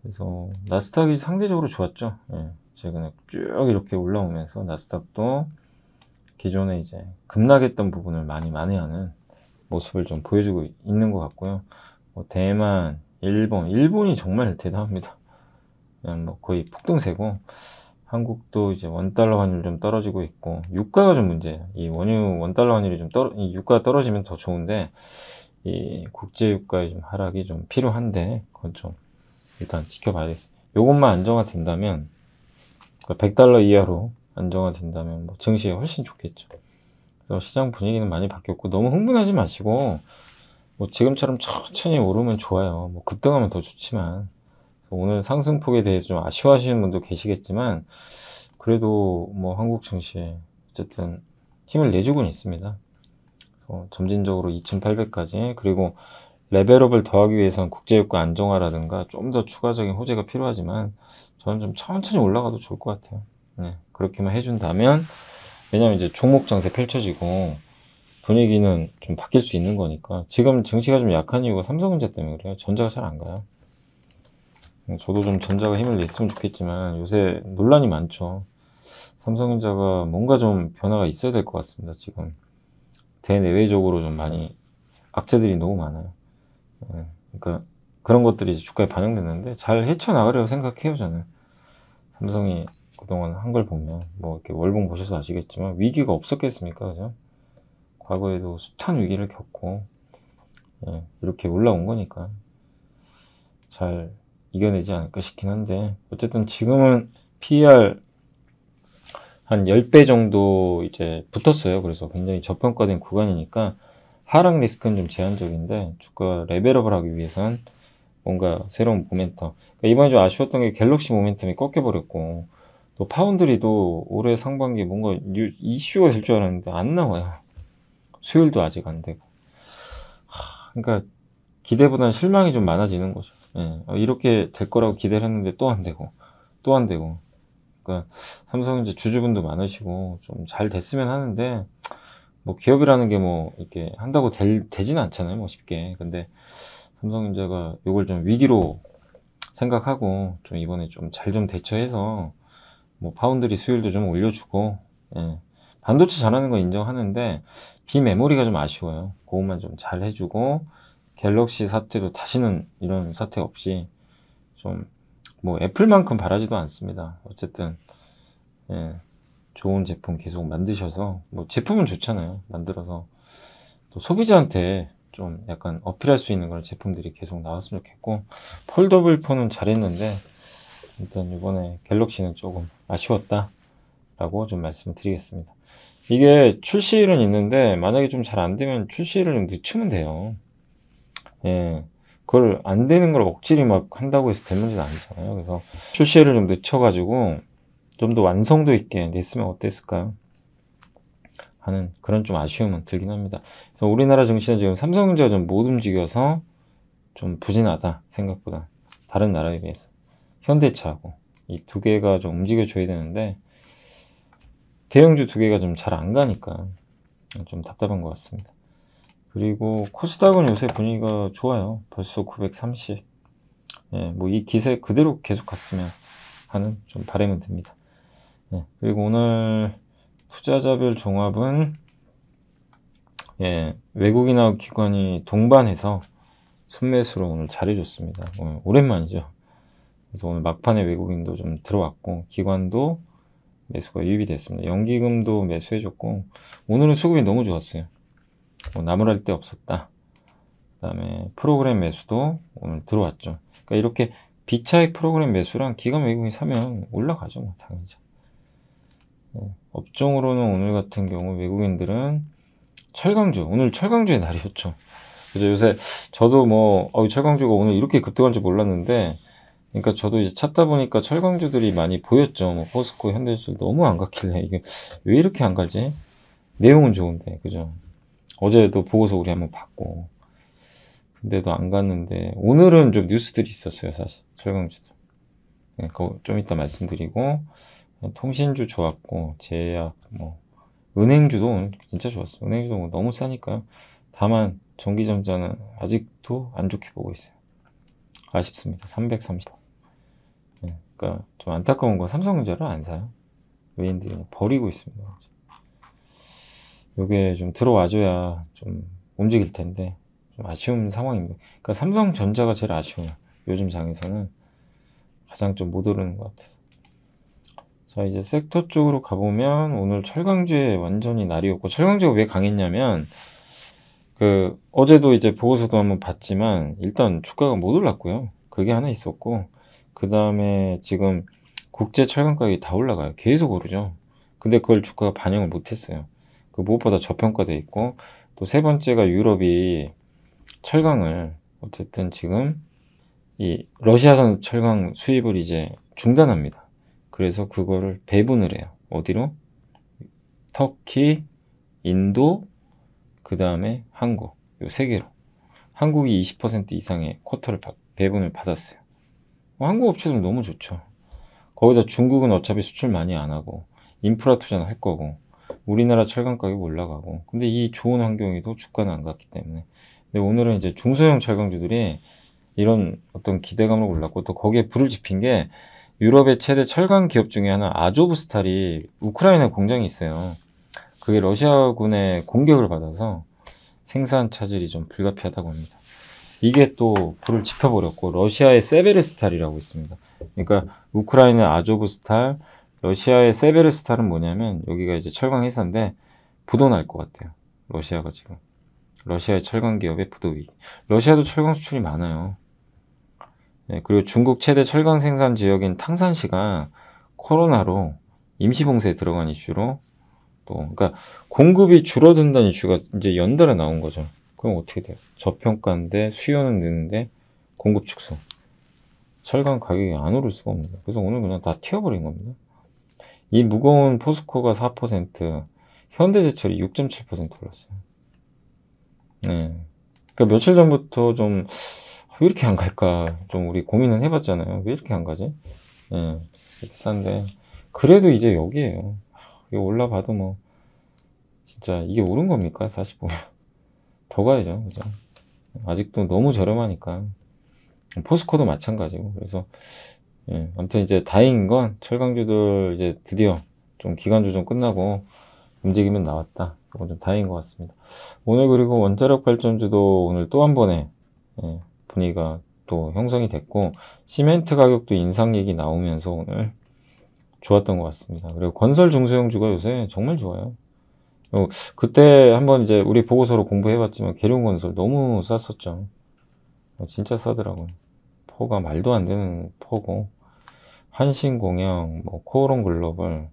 그래서 나스닥이 상대적으로 좋았죠. 예, 최근에 쭉 이렇게 올라오면서 나스닥도 기존에 이제 급락했던 부분을 많이 만회하는 모습을 좀 보여주고 있는 것 같고요. 뭐 대만, 일본, 일본이 정말 대단합니다. 그냥 음, 뭐 거의 폭등세고 한국도 이제 원달러 환율 좀 떨어지고 있고 유가가 좀 문제예요. 이 원유 원달러 환율이 좀 떨어 이 유가 떨어지면 더 좋은데 이 국제 유가의 좀 하락이 좀 필요한데 그건 좀 일단 지켜봐야겠어요. 요것만 안정화 된다면 100달러 그러니까 이하로 안정화 된다면 뭐 증시에 훨씬 좋겠죠. 그래서 시장 분위기는 많이 바뀌었고 너무 흥분하지 마시고 뭐 지금처럼 천천히 오르면 좋아요. 뭐 급등하면 더 좋지만 뭐 오늘 상승폭에 대해서 좀 아쉬워하시는 분도 계시겠지만 그래도 뭐 한국 증시 에 어쨌든 힘을 내주고는 있습니다. 점진적으로 2,800까지 그리고 레벨업을 더하기 위해선 국제유가 안정화라든가 좀 더 추가적인 호재가 필요하지만 저는 좀 천천히 올라가도 좋을 것 같아요. 네, 그렇게만 해준다면 왜냐면 하 이제 종목 장세 펼쳐지고 분위기는 좀 바뀔 수 있는 거니까 지금 증시가 좀 약한 이유가 삼성전자 때문에 그래요. 전자가 잘 안 가요. 네, 저도 좀 전자가 힘을 냈으면 좋겠지만 요새 논란이 많죠. 삼성전자가 뭔가 좀 변화가 있어야 될 것 같습니다. 지금 대내외적으로 좀 많이 악재들이 너무 많아요. 네, 그러니까 그런 것들이 주가에 반영됐는데 잘 헤쳐나가려고 생각해요 저는. 삼성이 그동안 한 걸 보면 뭐 이렇게 월봉 보셔서 아시겠지만 위기가 없었겠습니까 그죠? 과거에도 숱한 위기를 겪고 예, 이렇게 올라온 거니까 잘 이겨내지 않을까 싶긴 한데 어쨌든 지금은 PR 한 10배 정도 이제 붙었어요. 그래서 굉장히 저평가된 구간이니까 하락 리스크는 좀 제한적인데 주가 레벨업을 하기 위해선 뭔가 새로운 모멘텀 그러니까 이번에 좀 아쉬웠던 게 갤럭시 모멘텀이 꺾여버렸고 또 파운드리도 올해 상반기 뭔가 뉴, 이슈가 될 줄 알았는데 안 나와요 수요일도 아직 안 되고 하, 그러니까 기대보다는 실망이 좀 많아지는 거죠 예, 어, 이렇게 될 거라고 기대를 했는데 또 안 되고 또 안 되고 그러니까 삼성 이제 주주분도 많으시고 좀 잘 됐으면 하는데 뭐 기업이라는 게 뭐 이렇게 한다고 될, 되진 않잖아요 뭐 쉽게 근데 삼성전자가 이걸 좀 위기로 생각하고 좀 이번에 좀 잘좀 좀 대처해서 뭐 파운드리 수율도 좀 올려주고 예. 반도체 잘하는 건 인정하는데 비메모리가 좀 아쉬워요 그것만 좀 잘 해주고 갤럭시 사태도 다시는 이런 사태 없이 좀 뭐 애플만큼 바라지도 않습니다. 어쨌든 예, 좋은 제품 계속 만드셔서 뭐 제품은 좋잖아요. 만들어서 또 소비자한테 좀 약간 어필할 수 있는 그런 제품들이 계속 나왔으면 좋겠고 폴더블 폰은 잘했는데 일단 이번에 갤럭시는 조금 아쉬웠다라고 좀 말씀드리겠습니다. 이게 출시일은 있는데 만약에 좀 잘 안 되면 출시일을 늦추면 돼요. 예. 그걸 안 되는 걸 억지로 막 한다고 해서 될 문제는 아니잖아요. 그래서 출시를 좀 늦춰가지고 좀 더 완성도 있게 냈으면 어땠을까요? 하는 그런 좀 아쉬움은 들긴 합니다. 그래서 우리나라 증시는 지금 삼성전자 좀못 움직여서 좀 부진하다 생각보다 다른 나라에 비해서 현대차하고 이 두 개가 좀 움직여줘야 되는데 대형주 두 개가 좀 잘 안 가니까 좀 답답한 것 같습니다. 그리고 코스닥은 요새 분위기가 좋아요. 벌써 930. 예, 뭐 이 기세 그대로 계속 갔으면 하는 좀 바람은 듭니다. 예, 그리고 오늘 투자자별 종합은 예, 외국인하고 기관이 동반해서 순매수로 오늘 잘해줬습니다. 오늘 오랜만이죠. 그래서 오늘 막판에 외국인도 좀 들어왔고 기관도 매수가 유입이 됐습니다. 연기금도 매수해줬고 오늘은 수급이 너무 좋았어요. 뭐 나무랄 데 없었다. 그 다음에 프로그램 매수도 오늘 들어왔죠. 그러니까 이렇게 비차익 프로그램 매수랑 기관 외국이 사면 올라가죠. 뭐 당연히. 예, 업종으로는 오늘 같은 경우 외국인들은 철강주, 오늘 철강주의 날이었죠. 그래서 요새 저도 뭐, 어, 철강주가 오늘 이렇게 급등한 줄 몰랐는데, 그러니까 저도 이제 찾다 보니까 철강주들이 많이 보였죠. 뭐 포스코, 현대주 너무 안 갔길래 이게 왜 이렇게 안 가지? 내용은 좋은데, 그죠? 어제도 보고서 우리 한번 봤고 근데도 안 갔는데 오늘은 좀 뉴스들이 있었어요 사실 철강주도 네, 그거 좀 이따 말씀드리고 통신주 좋았고 제약 뭐 은행주도 진짜 좋았어요 은행주도 뭐 너무 싸니까요 다만 전기전자는 아직도 안 좋게 보고 있어요 아쉽습니다 330 네, 그러니까 좀 안타까운 건 삼성전자를 안 사요 외인들이 버리고 있습니다 요게 좀 들어와줘야 좀 움직일 텐데 좀 아쉬운 상황입니다. 그러니까 삼성전자가 제일 아쉬워요. 요즘 장에서는 가장 좀 못 오르는 것 같아서. 자 이제 섹터 쪽으로 가보면 오늘 철강주에 완전히 날이었고 철강주가 왜 강했냐면 그 어제도 이제 보고서도 한번 봤지만 일단 주가가 못 올랐고요. 그게 하나 있었고 그 다음에 지금 국제 철강 가격이 다 올라가요. 계속 오르죠. 근데 그걸 주가가 반영을 못했어요. 그 무엇보다 저평가돼 있고 또 세 번째가 유럽이 철강을 어쨌든 지금 이 러시아산 철강 수입을 이제 중단합니다. 그래서 그거를 배분을 해요. 어디로? 터키, 인도, 그 다음에 한국 요세 개로 한국이 20% 이상의 쿼터를 배분을 받았어요. 뭐 한국 업체도 너무 좋죠. 거기다 중국은 어차피 수출 많이 안 하고 인프라 투자는 할 거고 우리나라 철강 가격 올라가고 근데 이 좋은 환경에도 주가는 안 갔기 때문에 근데 오늘은 이제 중소형 철강주들이 이런 어떤 기대감으로 올랐고 또 거기에 불을 지핀 게 유럽의 최대 철강 기업 중에 하나 아조브스탈이 우크라이나 공장이 있어요. 그게 러시아군의 공격을 받아서 생산 차질이 좀 불가피하다고 합니다. 이게 또 불을 지펴버렸고 러시아의 세베르스탈이라고 있습니다. 그러니까 우크라이나 아조브스탈, 러시아의 세베르스탈은 뭐냐면 여기가 이제 철강 회사인데 부도 날 것 같아요. 러시아가 지금 러시아의 철강 기업의 부도 위기. 러시아도 철강 수출이 많아요. 네, 그리고 중국 최대 철강 생산 지역인 탕산시가 코로나로 임시봉쇄에 들어간 이슈로 또 그러니까 공급이 줄어든다는 이슈가 이제 연달아 나온 거죠. 그럼 어떻게 돼요? 저평가인데 수요는 느는데 공급 축소. 철강 가격이 안 오를 수가 없는 거예요. 그래서 오늘 그냥 다 튀어버린 겁니다. 이 무거운 포스코가 4%, 현대제철이 6.7% 올랐어요. 네. 그러니까 며칠 전부터 좀, 아, 왜 이렇게 안 갈까? 좀 우리 고민은 해봤잖아요. 왜 이렇게 안 가지? 네. 비싼데. 그래도 이제 여기에요. 이거 올라봐도 뭐, 진짜 이게 오른 겁니까? 4 5더 가야죠. 그죠? 아직도 너무 저렴하니까. 포스코도 마찬가지고. 그래서 예, 아무튼 이제 다행인 건 철강주들 이제 드디어 좀 기간 조정 끝나고 움직이면 나왔다. 이건 좀 다행인 것 같습니다. 오늘 그리고 원자력 발전주도 오늘 또 한 번에 예, 분위기가 또 형성이 됐고 시멘트 가격도 인상 얘기 나오면서 오늘 좋았던 것 같습니다. 그리고 건설 중소형주가 요새 정말 좋아요. 어, 그때 한번 이제 우리 보고서로 공부해봤지만 계룡건설 너무 쌌었죠. 어, 진짜 싸더라고요. 포가 말도 안 되는 포고 한신공영, 뭐 코오롱 글로벌,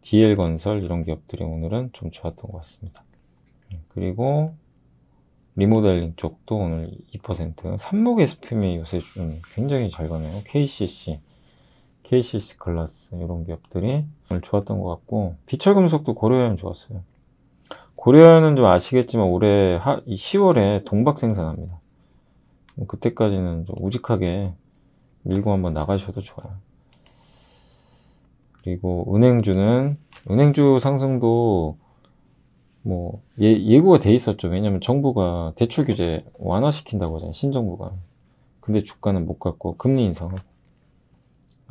DL건설 이런 기업들이 오늘은 좀 좋았던 것 같습니다. 음, 그리고 리모델링 쪽도 오늘 2% 삼목 SPM이 요새 좀 굉장히 잘 가네요. KCC, KCC 클라스 이런 기업들이 오늘 좋았던 것 같고 비철금속도 고려하면 좋았어요. 고려현은 좀 아시겠지만 올해 10월에 동박 생산합니다. 뭐 그때까지는 좀 우직하게 밀고 한번 나가셔도 좋아요. 그리고 은행주는 은행주 상승도 뭐 예, 고가돼 있었죠. 왜냐면 정부가 대출 규제 완화시킨다고 하잖아요. 신정부가. 근데 주가는 못 갔고 금리 인상하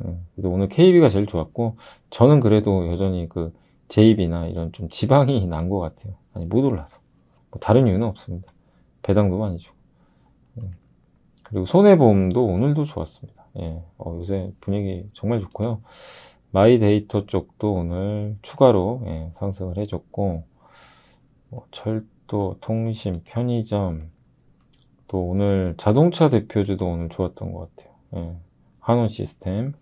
예, 그래서 오늘 KB가 제일 좋았고 저는 그래도 여전히 그 JB나 이런 좀 지방이 난 것 같아요. 아니 못 올라서 뭐 다른 이유는 없습니다. 배당도 많이 주고. 그리고 손해보험도 오늘도 좋았습니다. 예, 어, 요새 분위기 정말 좋고요. 마이데이터 쪽도 오늘 추가로 예, 상승을 해줬고 뭐 철도, 통신, 편의점 또 오늘 자동차 대표주도 오늘 좋았던 것 같아요. 예, 한원 시스템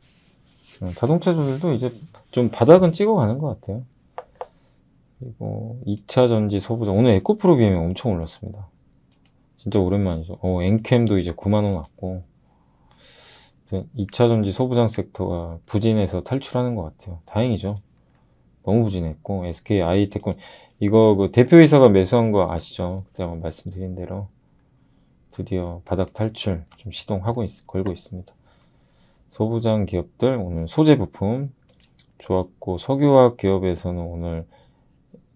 음, 자동차주들도 이제 좀 바닥은 찍어가는 것 같아요. 그리고 2차 전지 소부장 오늘 에코프로비엠이 엄청 올랐습니다. 진짜 오랜만이죠. 어, 엔캠도 이제 9만원 왔고 2차 전지 소부장 섹터가 부진해서 탈출하는 것 같아요. 다행이죠. 너무 부진했고 SK 아이테콘 이거 그 대표이사가 매수한 거 아시죠? 그때 한번 말씀드린 대로 드디어 바닥 탈출 좀 시동하고 있, 걸고 있습니다. 소부장 기업들 오늘 소재 부품 좋았고 석유화학 기업에서는 오늘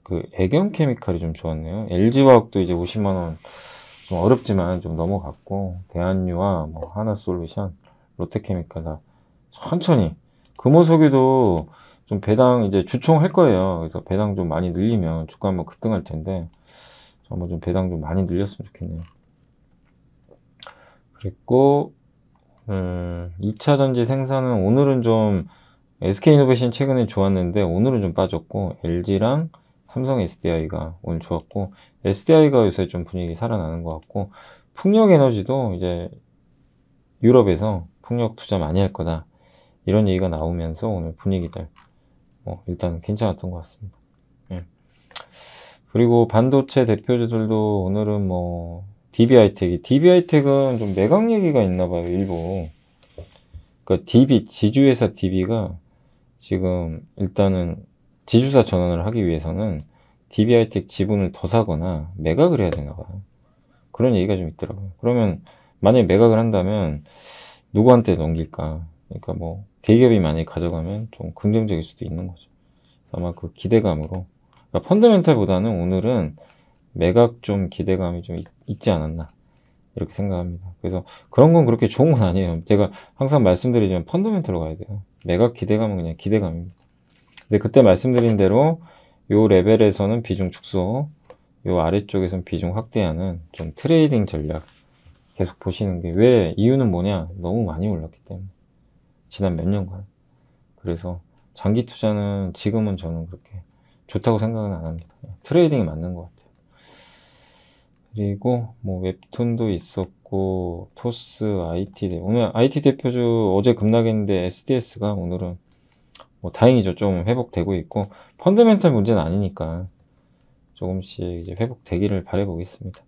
그애견 케미칼이 좀 좋았네요. LG화학도 이제 50만 원좀 어렵지만 좀 넘어갔고 대한유와 뭐 하나솔루션, 롯데케미칼 다 천천히 금호석유도 좀 배당 이제 주총할 거예요. 그래서 배당 좀 많이 늘리면 주가 한번 급등할 텐데 한번 좀 배당 좀 많이 늘렸으면 좋겠네요. 그랬고 음, 2차 전지 생산은 오늘은 좀 SK이노베이션 최근에 좋았는데 오늘은 좀 빠졌고 LG랑 삼성 SDI가 오늘 좋았고 SDI가 요새 좀 분위기 살아나는 것 같고 풍력 에너지도 이제 유럽에서 풍력 투자 많이 할 거다 이런 얘기가 나오면서 오늘 분위기들 어, 일단 괜찮았던 것 같습니다. 예. 그리고 반도체 대표주들도 오늘은 뭐 DBI텍이 DBI텍은 좀 매각 얘기가 있나 봐요 일부. 그니까 DB 지주회사 DB가 지금 일단은 지주사 전환을 하기 위해서는 DBI텍 지분을 더 사거나 매각을 해야 되나 봐요. 그런 얘기가 좀 있더라고요. 그러면 만약에 매각을 한다면 누구한테 넘길까? 그러니까 뭐 대기업이 만약에 가져가면 좀 긍정적일 수도 있는 거죠. 아마 그 기대감으로 그러니까 펀드멘탈보다는 오늘은 매각 좀 기대감이 좀 있, 지 않았나 이렇게 생각합니다. 그래서 그런 건 그렇게 좋은 건 아니에요. 제가 항상 말씀드리지만 펀드멘탈로 가야 돼요. 매각 기대감은 그냥 기대감입니다. 근데 네, 그때 말씀드린 대로 요 레벨에서는 비중 축소, 요 아래쪽에선 비중 확대하는 좀 트레이딩 전략 계속 보시는 게 왜 이유는 뭐냐 너무 많이 올랐기 때문에 지난 몇 년간 그래서 장기 투자는 지금은 저는 그렇게 좋다고 생각은 안 합니다 예, 트레이딩이 맞는 것 같아요 그리고 뭐 웹툰도 있었고 토스 IT 오늘 IT 대표주 어제 급락했는데 SDS가 오늘은 뭐 다행이죠. 좀 회복되고 있고 펀드멘탈 문제는 아니니까 조금씩 이제 회복되기를 바래보겠습니다.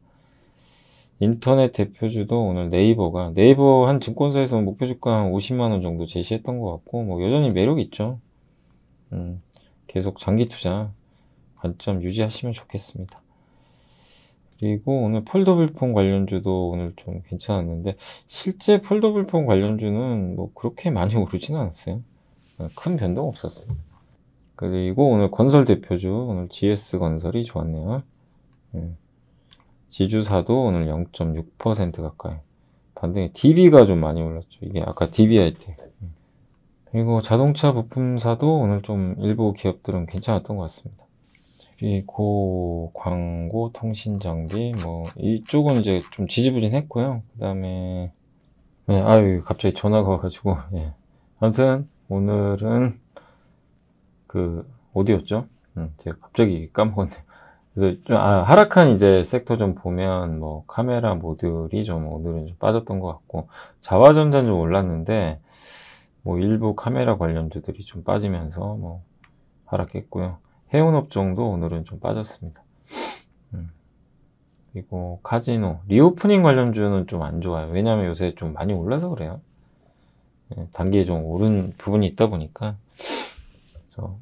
인터넷 대표주도 오늘 네이버가 네이버 한 증권사에서 목표 주가 한 50만 원 정도 제시했던 것 같고 뭐 여전히 매력 있죠. 음, 계속 장기 투자 관점 유지하시면 좋겠습니다. 그리고 오늘 폴더블폰 관련주도 오늘 좀 괜찮았는데 실제 폴더블폰 관련주는 뭐 그렇게 많이 오르지는 않았어요. 네, 큰 변동 없었어요. 그리고 오늘 건설 대표주 오늘 GS 건설이 좋았네요. 네. 지주사도 오늘 0.6% 가까이 반등에 DB가 좀 많이 올랐죠. 이게 아까 DB 아이템. 네. 그리고 자동차 부품사도 오늘 좀 일부 기업들은 괜찮았던 것 같습니다. 그리고 광고, 통신 장비 뭐 이쪽은 이제 좀 지지부진했고요. 그다음에 네, 아유 갑자기 전화가 와가지고 예. 아무튼 오늘은 그 어디였죠? 음, 제가 갑자기 까먹었네요. 그래서 좀 아, 하락한 이제 섹터 좀 보면 뭐 카메라 모듈이 좀 오늘은 좀 빠졌던 것 같고 자화전자는 좀 올랐는데 뭐 일부 카메라 관련주들이 좀 빠지면서 뭐 하락했고요. 해운업종도 오늘은 좀 빠졌습니다. 음, 그리고 카지노 리오프닝 관련주는 좀 안 좋아요. 왜냐하면 요새 좀 많이 올라서 그래요. 예, 단계에좀 오른 부분이 있다 보니까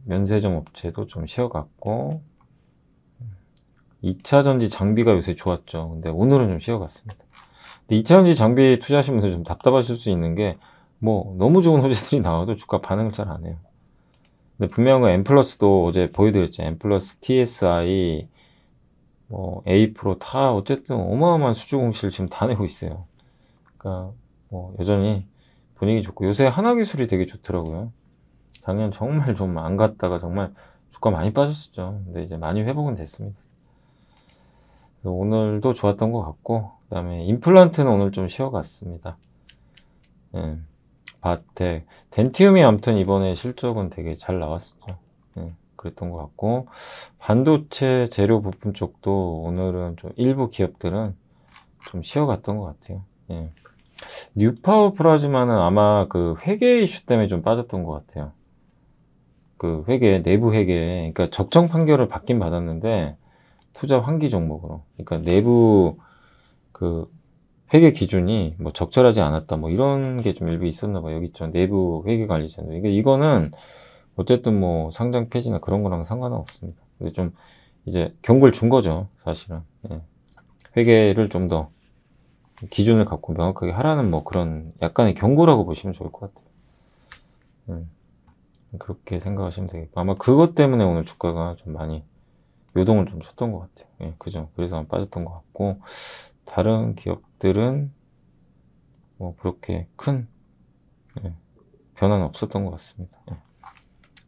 면세점 업체도 좀 쉬어갔고 2차전지 음, 장비가 요새 좋았죠 근데 오늘은 좀 쉬어갔습니다 근데 2차전지 장비 투자하신 분들 좀 답답하실 수 있는 게 뭐 너무 좋은 호재들이 나와도 주가 반응을 잘 안 해요 근데 분명히 엠플러스도 어제 보여드렸죠 엠플러스 TSI 뭐 A프로 다 어쨌든 어마어마한 수주 공시를 지금 다 내고 있어요 그러니까 뭐 여전히 분위기 좋고 요새 하나 기술이 되게 좋더라고요. 작년 정말 좀 안 갔다가 정말 주가 많이 빠졌었죠. 근데 이제 많이 회복은 됐습니다. 그래서 오늘도 좋았던 것 같고 그 다음에 임플란트는 오늘 좀 쉬어갔습니다. 예, 바텍, 덴티움이 아무튼 이번에 실적은 되게 잘 나왔었죠. 예, 그랬던 것 같고 반도체 재료 부품 쪽도 오늘은 좀 일부 기업들은 좀 쉬어갔던 것 같아요. 예. 뉴파워 프라즈마는 아마 그 회계 이슈 때문에 좀 빠졌던 것 같아요. 그 회계, 내부 회계, 그러니까 적정 판결을 받긴 받았는데, 투자 환기 종목으로. 그러니까 내부 그 회계 기준이 뭐 적절하지 않았다, 뭐 이런 게 좀 일부 있었나 봐요. 여기 있죠. 내부 회계 관리자들. 그러니까 이거는 어쨌든 뭐 상장 폐지나 그런 거랑 상관은 없습니다. 근데 좀 이제 경고를 준 거죠, 사실은. 예. 회계를 좀더 기준을 갖고 명확하게 하라는 뭐 그런 약간의 경고라고 보시면 좋을 것 같아요. 음, 그렇게 생각하시면 되겠고 아마 그것 때문에 오늘 주가가 좀 많이 요동을 좀 쳤던 것 같아요. 예, 그죠. 그래서 아마 빠졌던 것 같고 다른 기업들은 뭐 그렇게 큰 예, 변화는 없었던 것 같습니다. 예.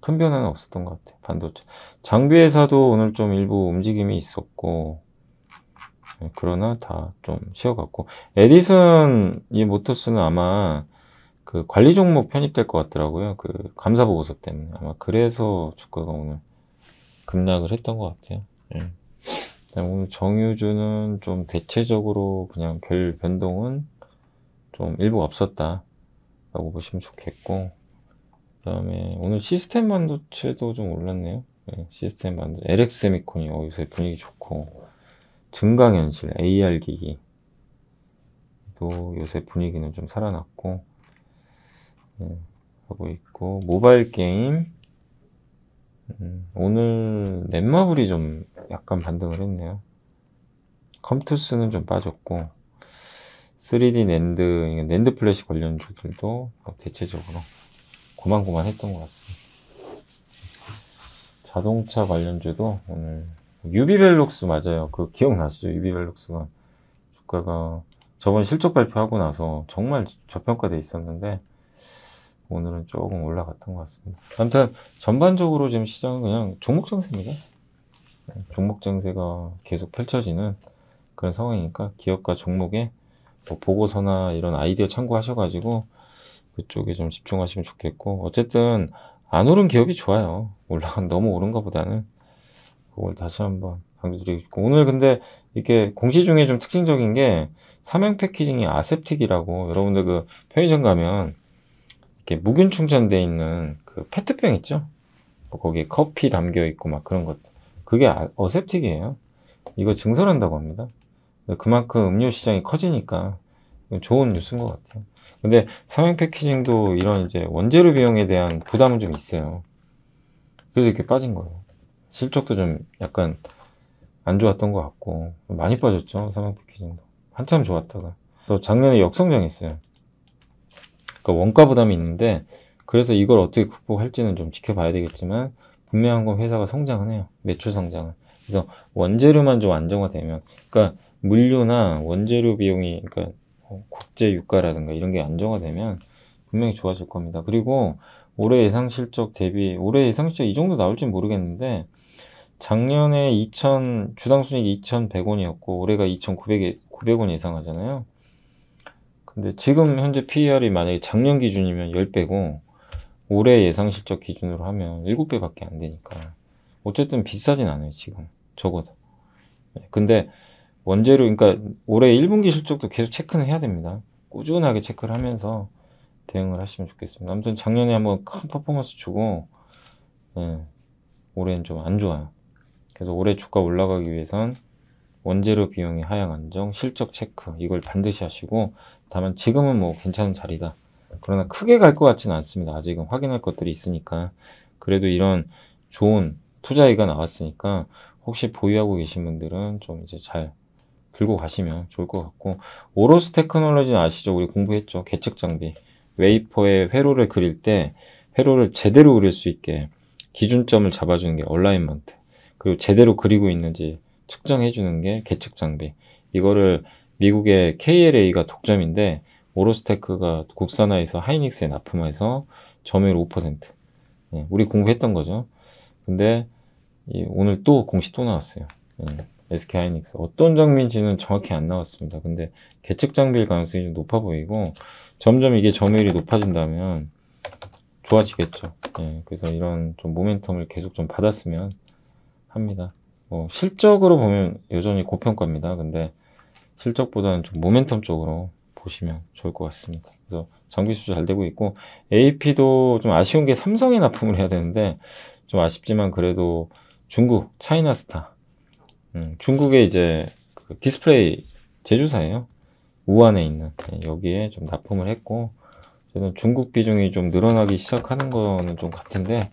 큰 변화는 없었던 것 같아요. 반도체 장비 회사도 오늘 좀 일부 움직임이 있었고 네, 그러나 다 좀 쉬어갔고 에디슨이 모터스는 아마 그 관리 종목 편입될 것 같더라고요. 그 감사 보고서 때문에 아마 그래서 주가가 오늘 급락을 했던 것 같아요. 예. 오늘 정유주는 좀 대체적으로 그냥 별 변동은 좀 일부 없었다라고 보시면 좋겠고 그다음에 오늘 시스템 반도체도 좀 올랐네요. 예, 시스템 반도체 LX 세미콘이 어디서 분위기 좋고 증강현실 AR 기기도 요새 분위기는 좀 살아났고 네, 하고 있고 모바일 게임 음, 오늘 넷마블이 좀 약간 반등을 했네요 컴투스는 좀 빠졌고 3D 낸드, 낸드 플래시 관련주들도 대체적으로 고만고만했던 것 같습니다. 자동차 관련주도 오늘 유비벨록스 맞아요. 그 기억나시죠? 유비벨록스가 주가가 저번 실적 발표하고 나서 정말 저평가돼 있었는데 오늘은 조금 올라갔던 것 같습니다. 아무튼 전반적으로 지금 시장은 그냥 종목 장세입니다. 네, 종목 장세가 계속 펼쳐지는 그런 상황이니까 기업과 종목에 뭐 보고서나 이런 아이디어 참고하셔가지고 그쪽에 좀 집중하시면 좋겠고 어쨌든 안 오른 기업이 좋아요. 올라간 너무 오른 것보다는 그걸 다시 한번 강조드리고 오늘 근데 이렇게 공시 중에 좀 특징적인 게 삼형 패키징이 아세틱이라고 여러분들 그 편의점 가면 이렇게 무균 충전돼 있는 그 페트병 있죠? 뭐 거기에 커피 담겨 있고 막 그런 것 그게 아, 어셉틱이에요. 이거 증설한다고 합니다. 그만큼 음료 시장이 커지니까 좋은 뉴스인 것 같아요. 근데 삼형 패키징도 이런 이제 원재료 비용에 대한 부담은 좀 있어요. 그래서 이렇게 빠진 거예요. 실적도 좀 약간 안 좋았던 것 같고 많이 빠졌죠 삼양 패키징도 한참 좋았다가 또 작년에 역성장했어요 그러니까 원가 부담이 있는데 그래서 이걸 어떻게 극복할지는 좀 지켜봐야 되겠지만 분명한 건 회사가 성장은 해요 매출 성장은 그래서 원재료만 좀 안정화되면 그러니까 물류나 원재료 비용이 그러니까 뭐 국제 유가라든가 이런 게 안정화되면 분명히 좋아질 겁니다 그리고 올해 예상 실적 대비 올해 예상 실적 이 정도 나올진 모르겠는데 작년에 2천 주당 순이익 2,100원이었고 올해가 2,900 900원 예상하잖아요. 근데 지금 현재 PER이 만약에 작년 기준이면 10배고 올해 예상 실적 기준으로 하면 7배밖에 안 되니까 어쨌든 비싸진 않아요 지금 적어도 네, 근데 원재료 그러니까 올해 1분기 실적도 계속 체크는 해야 됩니다 꾸준하게 체크를 하면서 대응을 하시면 좋겠습니다 아무튼 작년에 한번 큰 퍼포먼스 주고 예, 올해는 좀 안 좋아요 그래서 올해 주가 올라가기 위해선 원재료 비용이 하향 안정, 실적 체크 이걸 반드시 하시고 다만 지금은 뭐 괜찮은 자리다. 그러나 크게 갈 것 같지는 않습니다. 아직은 확인할 것들이 있으니까 그래도 이런 좋은 투자위가 나왔으니까 혹시 보유하고 계신 분들은 좀 이제 잘 들고 가시면 좋을 것 같고 오로스 테크놀로지는 아시죠? 우리 공부했죠. 계측 장비 웨이퍼에 회로를 그릴 때 회로를 제대로 그릴 수 있게 기준점을 잡아주는 게 얼라인먼트 그리고 제대로 그리고 있는지 측정해 주는 게 계측 장비. 이거를 미국의 KLA가 독점인데 오로스테크가 국산화해서 하이닉스에 납품해서 점유율 5% 예, 우리 공부했던 거죠. 근데 예, 오늘 또 공시 또 나왔어요. 예, SK 하이닉스 어떤 장비인지는 정확히 안 나왔습니다. 근데 계측 장비일 가능성이 좀 높아 보이고 점점 이게 점유율이 높아진다면 좋아지겠죠. 예, 그래서 이런 좀 모멘텀을 계속 좀 받았으면 합니다. 뭐 실적으로 보면 여전히 고평가입니다. 근데 실적보다는 좀 모멘텀 쪽으로 보시면 좋을 것 같습니다. 그래서 장기 수주 잘 되고 있고 AP도 좀 아쉬운 게 삼성에 납품을 해야 되는데 좀 아쉽지만 그래도 중국 차이나스타 음, 중국의 이제 그 디스플레이 제조사예요. 우한에 있는 네, 여기에 좀 납품을 했고 저는 중국 비중이 좀 늘어나기 시작하는 거는 좀 같은데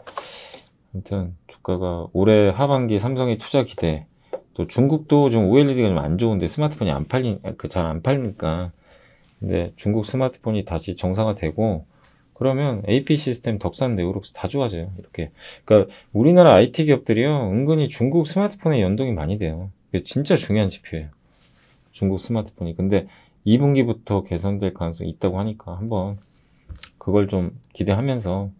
아무튼 주가가 올해 하반기 삼성의 투자 기대 또 중국도 좀 OLED가 좀 안 좋은데 스마트폰이 안 팔린 아, 그잘 안 팔리니까 근데 중국 스마트폰이 다시 정상화되고 그러면 AP 시스템, 덕산, 네오록스 다 좋아져요. 이렇게. 그러니까 우리나라 IT 기업들이요. 은근히 중국 스마트폰에 연동이 많이 돼요. 그 진짜 중요한 지표예요. 중국 스마트폰이. 근데 2분기부터 개선될 가능성이 있다고 하니까 한번 그걸 좀 기대하면서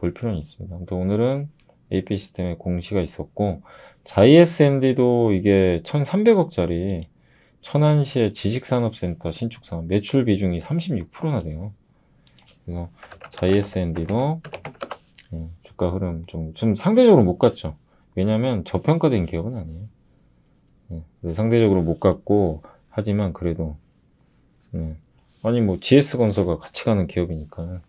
볼 필요는 있습니다. 아무튼 오늘은 AP 시스템에 공시가 있었고 자 JSMD도 이게 1,300억짜리 천안시의 지식산업센터 신축 사업 매출 비중이 36%나 돼요. 그래서 JSMD도 예, 주가 흐름 좀, 좀 상대적으로 못 갔죠. 왜냐면 하 저평가된 기업은 아니에요. 네, 상대적으로 못 갔고 하지만 그래도 네. 아니 뭐 GS건설과 같이 가는 기업이니까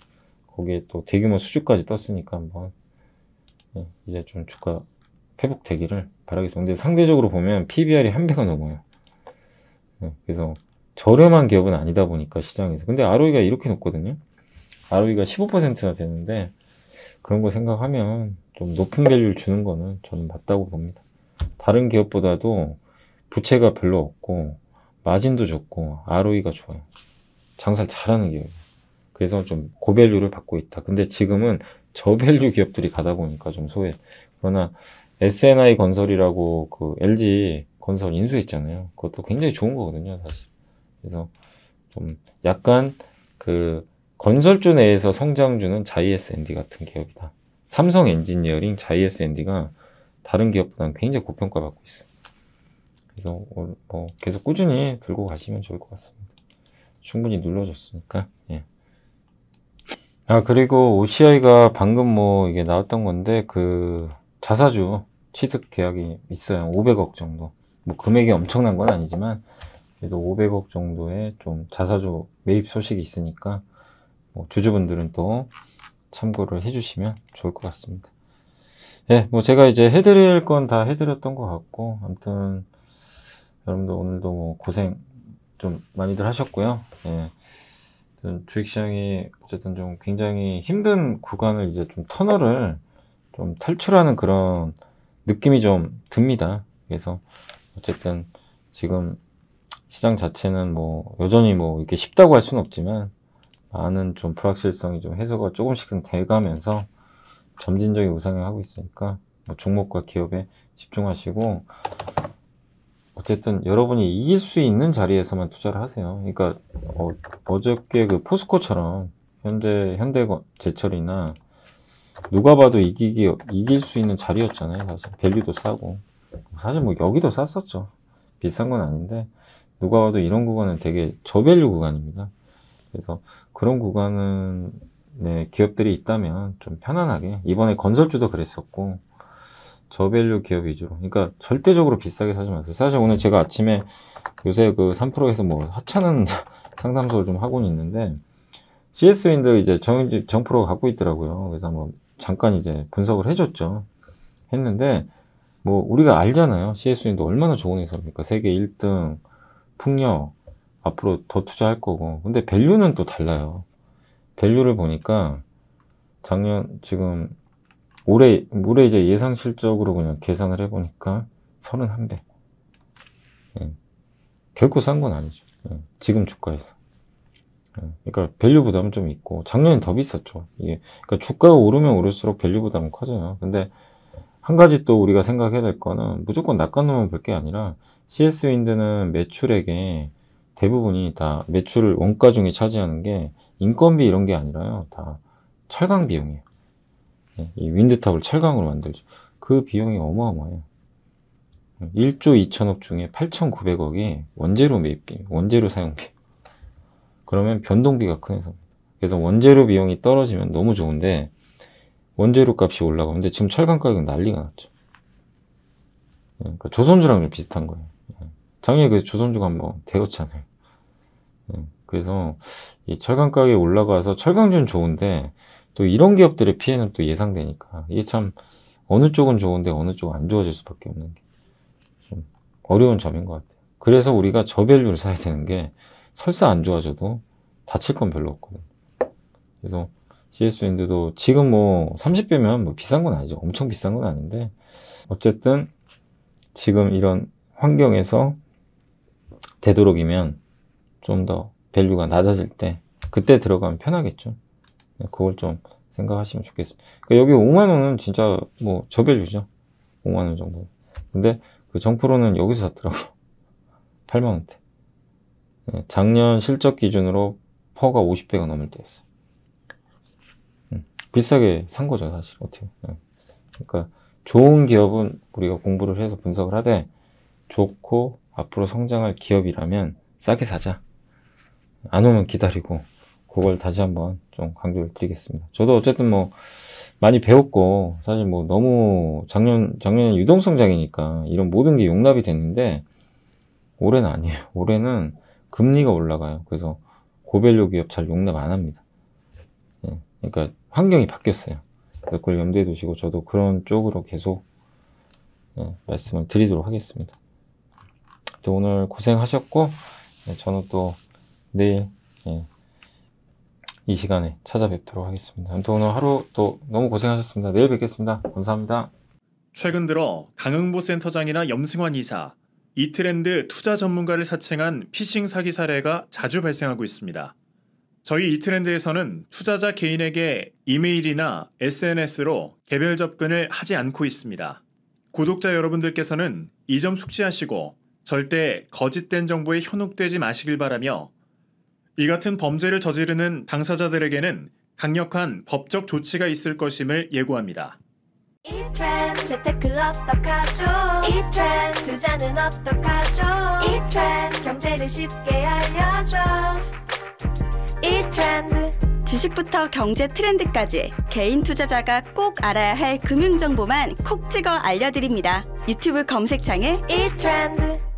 거기에 또 대규모 수주까지 떴으니까 한번 예, 이제 좀 주가 회복되기를 바라겠습니다. 근데 상대적으로 보면 PBR이 한 배가 넘어요. 예, 그래서 저렴한 기업은 아니다 보니까 시장에서. 근데 ROE가 이렇게 높거든요. ROE가 15%나 되는데 그런 거 생각하면 좀 높은 밸류를 주는 거는 저는 맞다고 봅니다. 다른 기업보다도 부채가 별로 없고 마진도 좋고 ROE가 좋아요. 장사를 잘하는 기업이에요. 그래서 좀 고밸류를 받고 있다. 근데 지금은 저밸류 기업들이 가다 보니까 좀 소외. 그러나 SNI 건설이라고 그 LG 건설 인수했잖아요. 그것도 굉장히 좋은 거거든요, 사실. 그래서 좀 약간 그 건설주 내에서 성장주는 JSND 같은 기업이다. 삼성 엔지니어링 JSND가 다른 기업보다는 굉장히 고평가받고 있어요. 그래서 뭐 계속 꾸준히 들고 가시면 좋을 것 같습니다. 충분히 눌러줬으니까. 아, 그리고 OCI가 방금 뭐 이게 나왔던 건데, 그 자사주 취득 계약이 있어요. 500억 정도. 뭐 금액이 엄청난 건 아니지만, 그래도 500억 정도의 좀 자사주 매입 소식이 있으니까, 뭐 주주분들은 또 참고를 해주시면 좋을 것 같습니다. 예, 뭐 제가 이제 해드릴 건 다 해드렸던 것 같고, 아무튼 여러분들 오늘도 뭐 고생 좀 많이들 하셨고요. 예. 주식 시장이 어쨌든 좀 굉장히 힘든 구간을 이제 좀 터널을 좀 탈출하는 그런 느낌이 좀 듭니다. 그래서 어쨌든 지금 시장 자체는 뭐 여전히 뭐 이렇게 쉽다고 할 수는 없지만 많은 좀 불확실성이 좀 해소가 조금씩은 돼가면서 점진적인 우상향하고 있으니까 뭐 종목과 기업에 집중하시고 어쨌든 여러분이 이길 수 있는 자리에서만 투자를 하세요. 그러니까 어, 저께그 포스코처럼 현대 현대제철이나 누가 봐도 이기기 이길 수 있는 자리였잖아요. 사실 밸류도 싸고 사실 뭐 여기도 쌌었죠. 비싼 건 아닌데 누가 봐도 이런 구간은 되게 저밸류 구간입니다. 그래서 그런 구간은 네, 기업들이 있다면 좀 편안하게 이번에 건설주도 그랬었고 저밸류 기업 위주로. 그러니까 절대적으로 비싸게 사지 마세요. 사실 오늘 제가 아침에 요새 그3에서뭐 하찮은 상담소를 좀 하고는 있는데 CS 윈드 이제 정, 정프로 갖고 있더라고요. 그래서 뭐 잠깐 이제 분석을 해줬죠. 했는데 뭐 우리가 알잖아요. CS 윈드 얼마나 좋은 회사입니까? 세계 1등 풍력 앞으로 더 투자할 거고. 근데 밸류는 또 달라요. 밸류를 보니까 작년 지금 올해 올해 이제 예상 실적으로 그냥 계산을 해보니까 31배. 예. 결코 싼 건 아니죠. 예. 지금 주가에서. 예. 그러니까 밸류 부담 좀 있고 작년엔 더 비쌌죠. 이게 그러니까 주가가 오르면 오를수록 밸류 부담은 커져요. 근데 한 가지 또 우리가 생각해야 될 거는 무조건 낚아놓으면 볼 게 아니라 CS 윈드는 매출액에 대부분이 다 매출 을 원가 중에 차지하는 게 인건비 이런 게 아니라요. 다 철강 비용이에요. 예, 이 윈드탑을 철강으로 만들죠. 그 비용이 어마어마해요. 1조 2천억 중에 8,900억이 원재료 매입비, 원재료 사용비. 그러면 변동비가 큰해서 그래서 원재료 비용이 떨어지면 너무 좋은데 원재료 값이 올라가는데 지금 철강 가격은 난리가 났죠. 예, 그러니까 조선주랑 좀 비슷한 거예요. 예, 작년에 그 조선주가 한번 대었잖아요. 그래서 이 철강 가격이 올라가서 철강주는 좋은데 또 이런 기업들의 피해는 또 예상되니까 이게 참 어느 쪽은 좋은데 어느 쪽은 안 좋아질 수밖에 없는 게 좀 어려운 점인 것 같아요. 그래서 우리가 저별류를 사야 되는 게 설사 안 좋아져도 다칠 건 별로 없거든. 그래서 CS인데도 지금 뭐 30배면 뭐 비싼 건 아니죠. 엄청 비싼 건 아닌데 어쨌든 지금 이런 환경에서 되도록이면 좀 더 밸류가 낮아질 때 그때 들어가면 편하겠죠. 네, 그걸 좀 생각하시면 좋겠습니다. 그러니까 여기 5만원은 진짜 뭐 저별이죠. 5만원 정도. 근데 그 정프로는 여기서 샀더라고. 8만원대. 작년 실적 기준으로 퍼가 50배가 넘을 때였어요. 음, 비싸게 산 거죠, 사실. 어떻게. 네. 그러니까 좋은 기업은 우리가 공부를 해서 분석을 하되 좋고 앞으로 성장할 기업이라면 싸게 사자. 안 오면 기다리고 그걸 다시 한번 좀 강조를 드리겠습니다. 저도 어쨌든 뭐 많이 배웠고 사실 뭐 너무 작년 작년에 유동성장이니까 이런 모든 게 용납이 됐는데 올해는 아니에요. 올해는 금리가 올라가요. 그래서 고별료 기업 잘 용납 안 합니다. 예, 그러니까 환경이 바뀌었어요. 그걸 염두에 두시고 저도 그런 쪽으로 계속 예, 말씀을 드리도록 하겠습니다. 오늘 고생하셨고 예, 저는 또 내일 예, 이 시간에 찾아뵙도록 하겠습니다. 아무튼 오늘 하루 또 너무 고생하셨습니다. 내일 뵙겠습니다. 감사합니다. 최근 들어 강흥보 센터장이나 염승환 이사, 이트랜드 투자 전문가를 사칭한 피싱 사기 사례가 자주 발생하고 있습니다. 저희 이트랜드에서는 투자자 개인에게 이메일이나 SNS로 개별 접근을 하지 않고 있습니다. 구독자 여러분들께서는 이 점 숙지하시고 절대 거짓된 정보에 현혹되지 마시길 바라며 이 같은 범죄를 저지르는 당사자들에게는 강력한 법적 조치가 있을 것임을 예고합니다. 이트렌 재테크 어떡하죠 이트렌 투자는 어떡하죠 이트렌 경제를 쉽게 알려줘 이트렌드 주식부터 경제 트렌드까지 개인 투자자가 꼭 알아야 할 금융 정보만 콕 찍어 알려드립니다. 유튜브 검색창에 이트렌드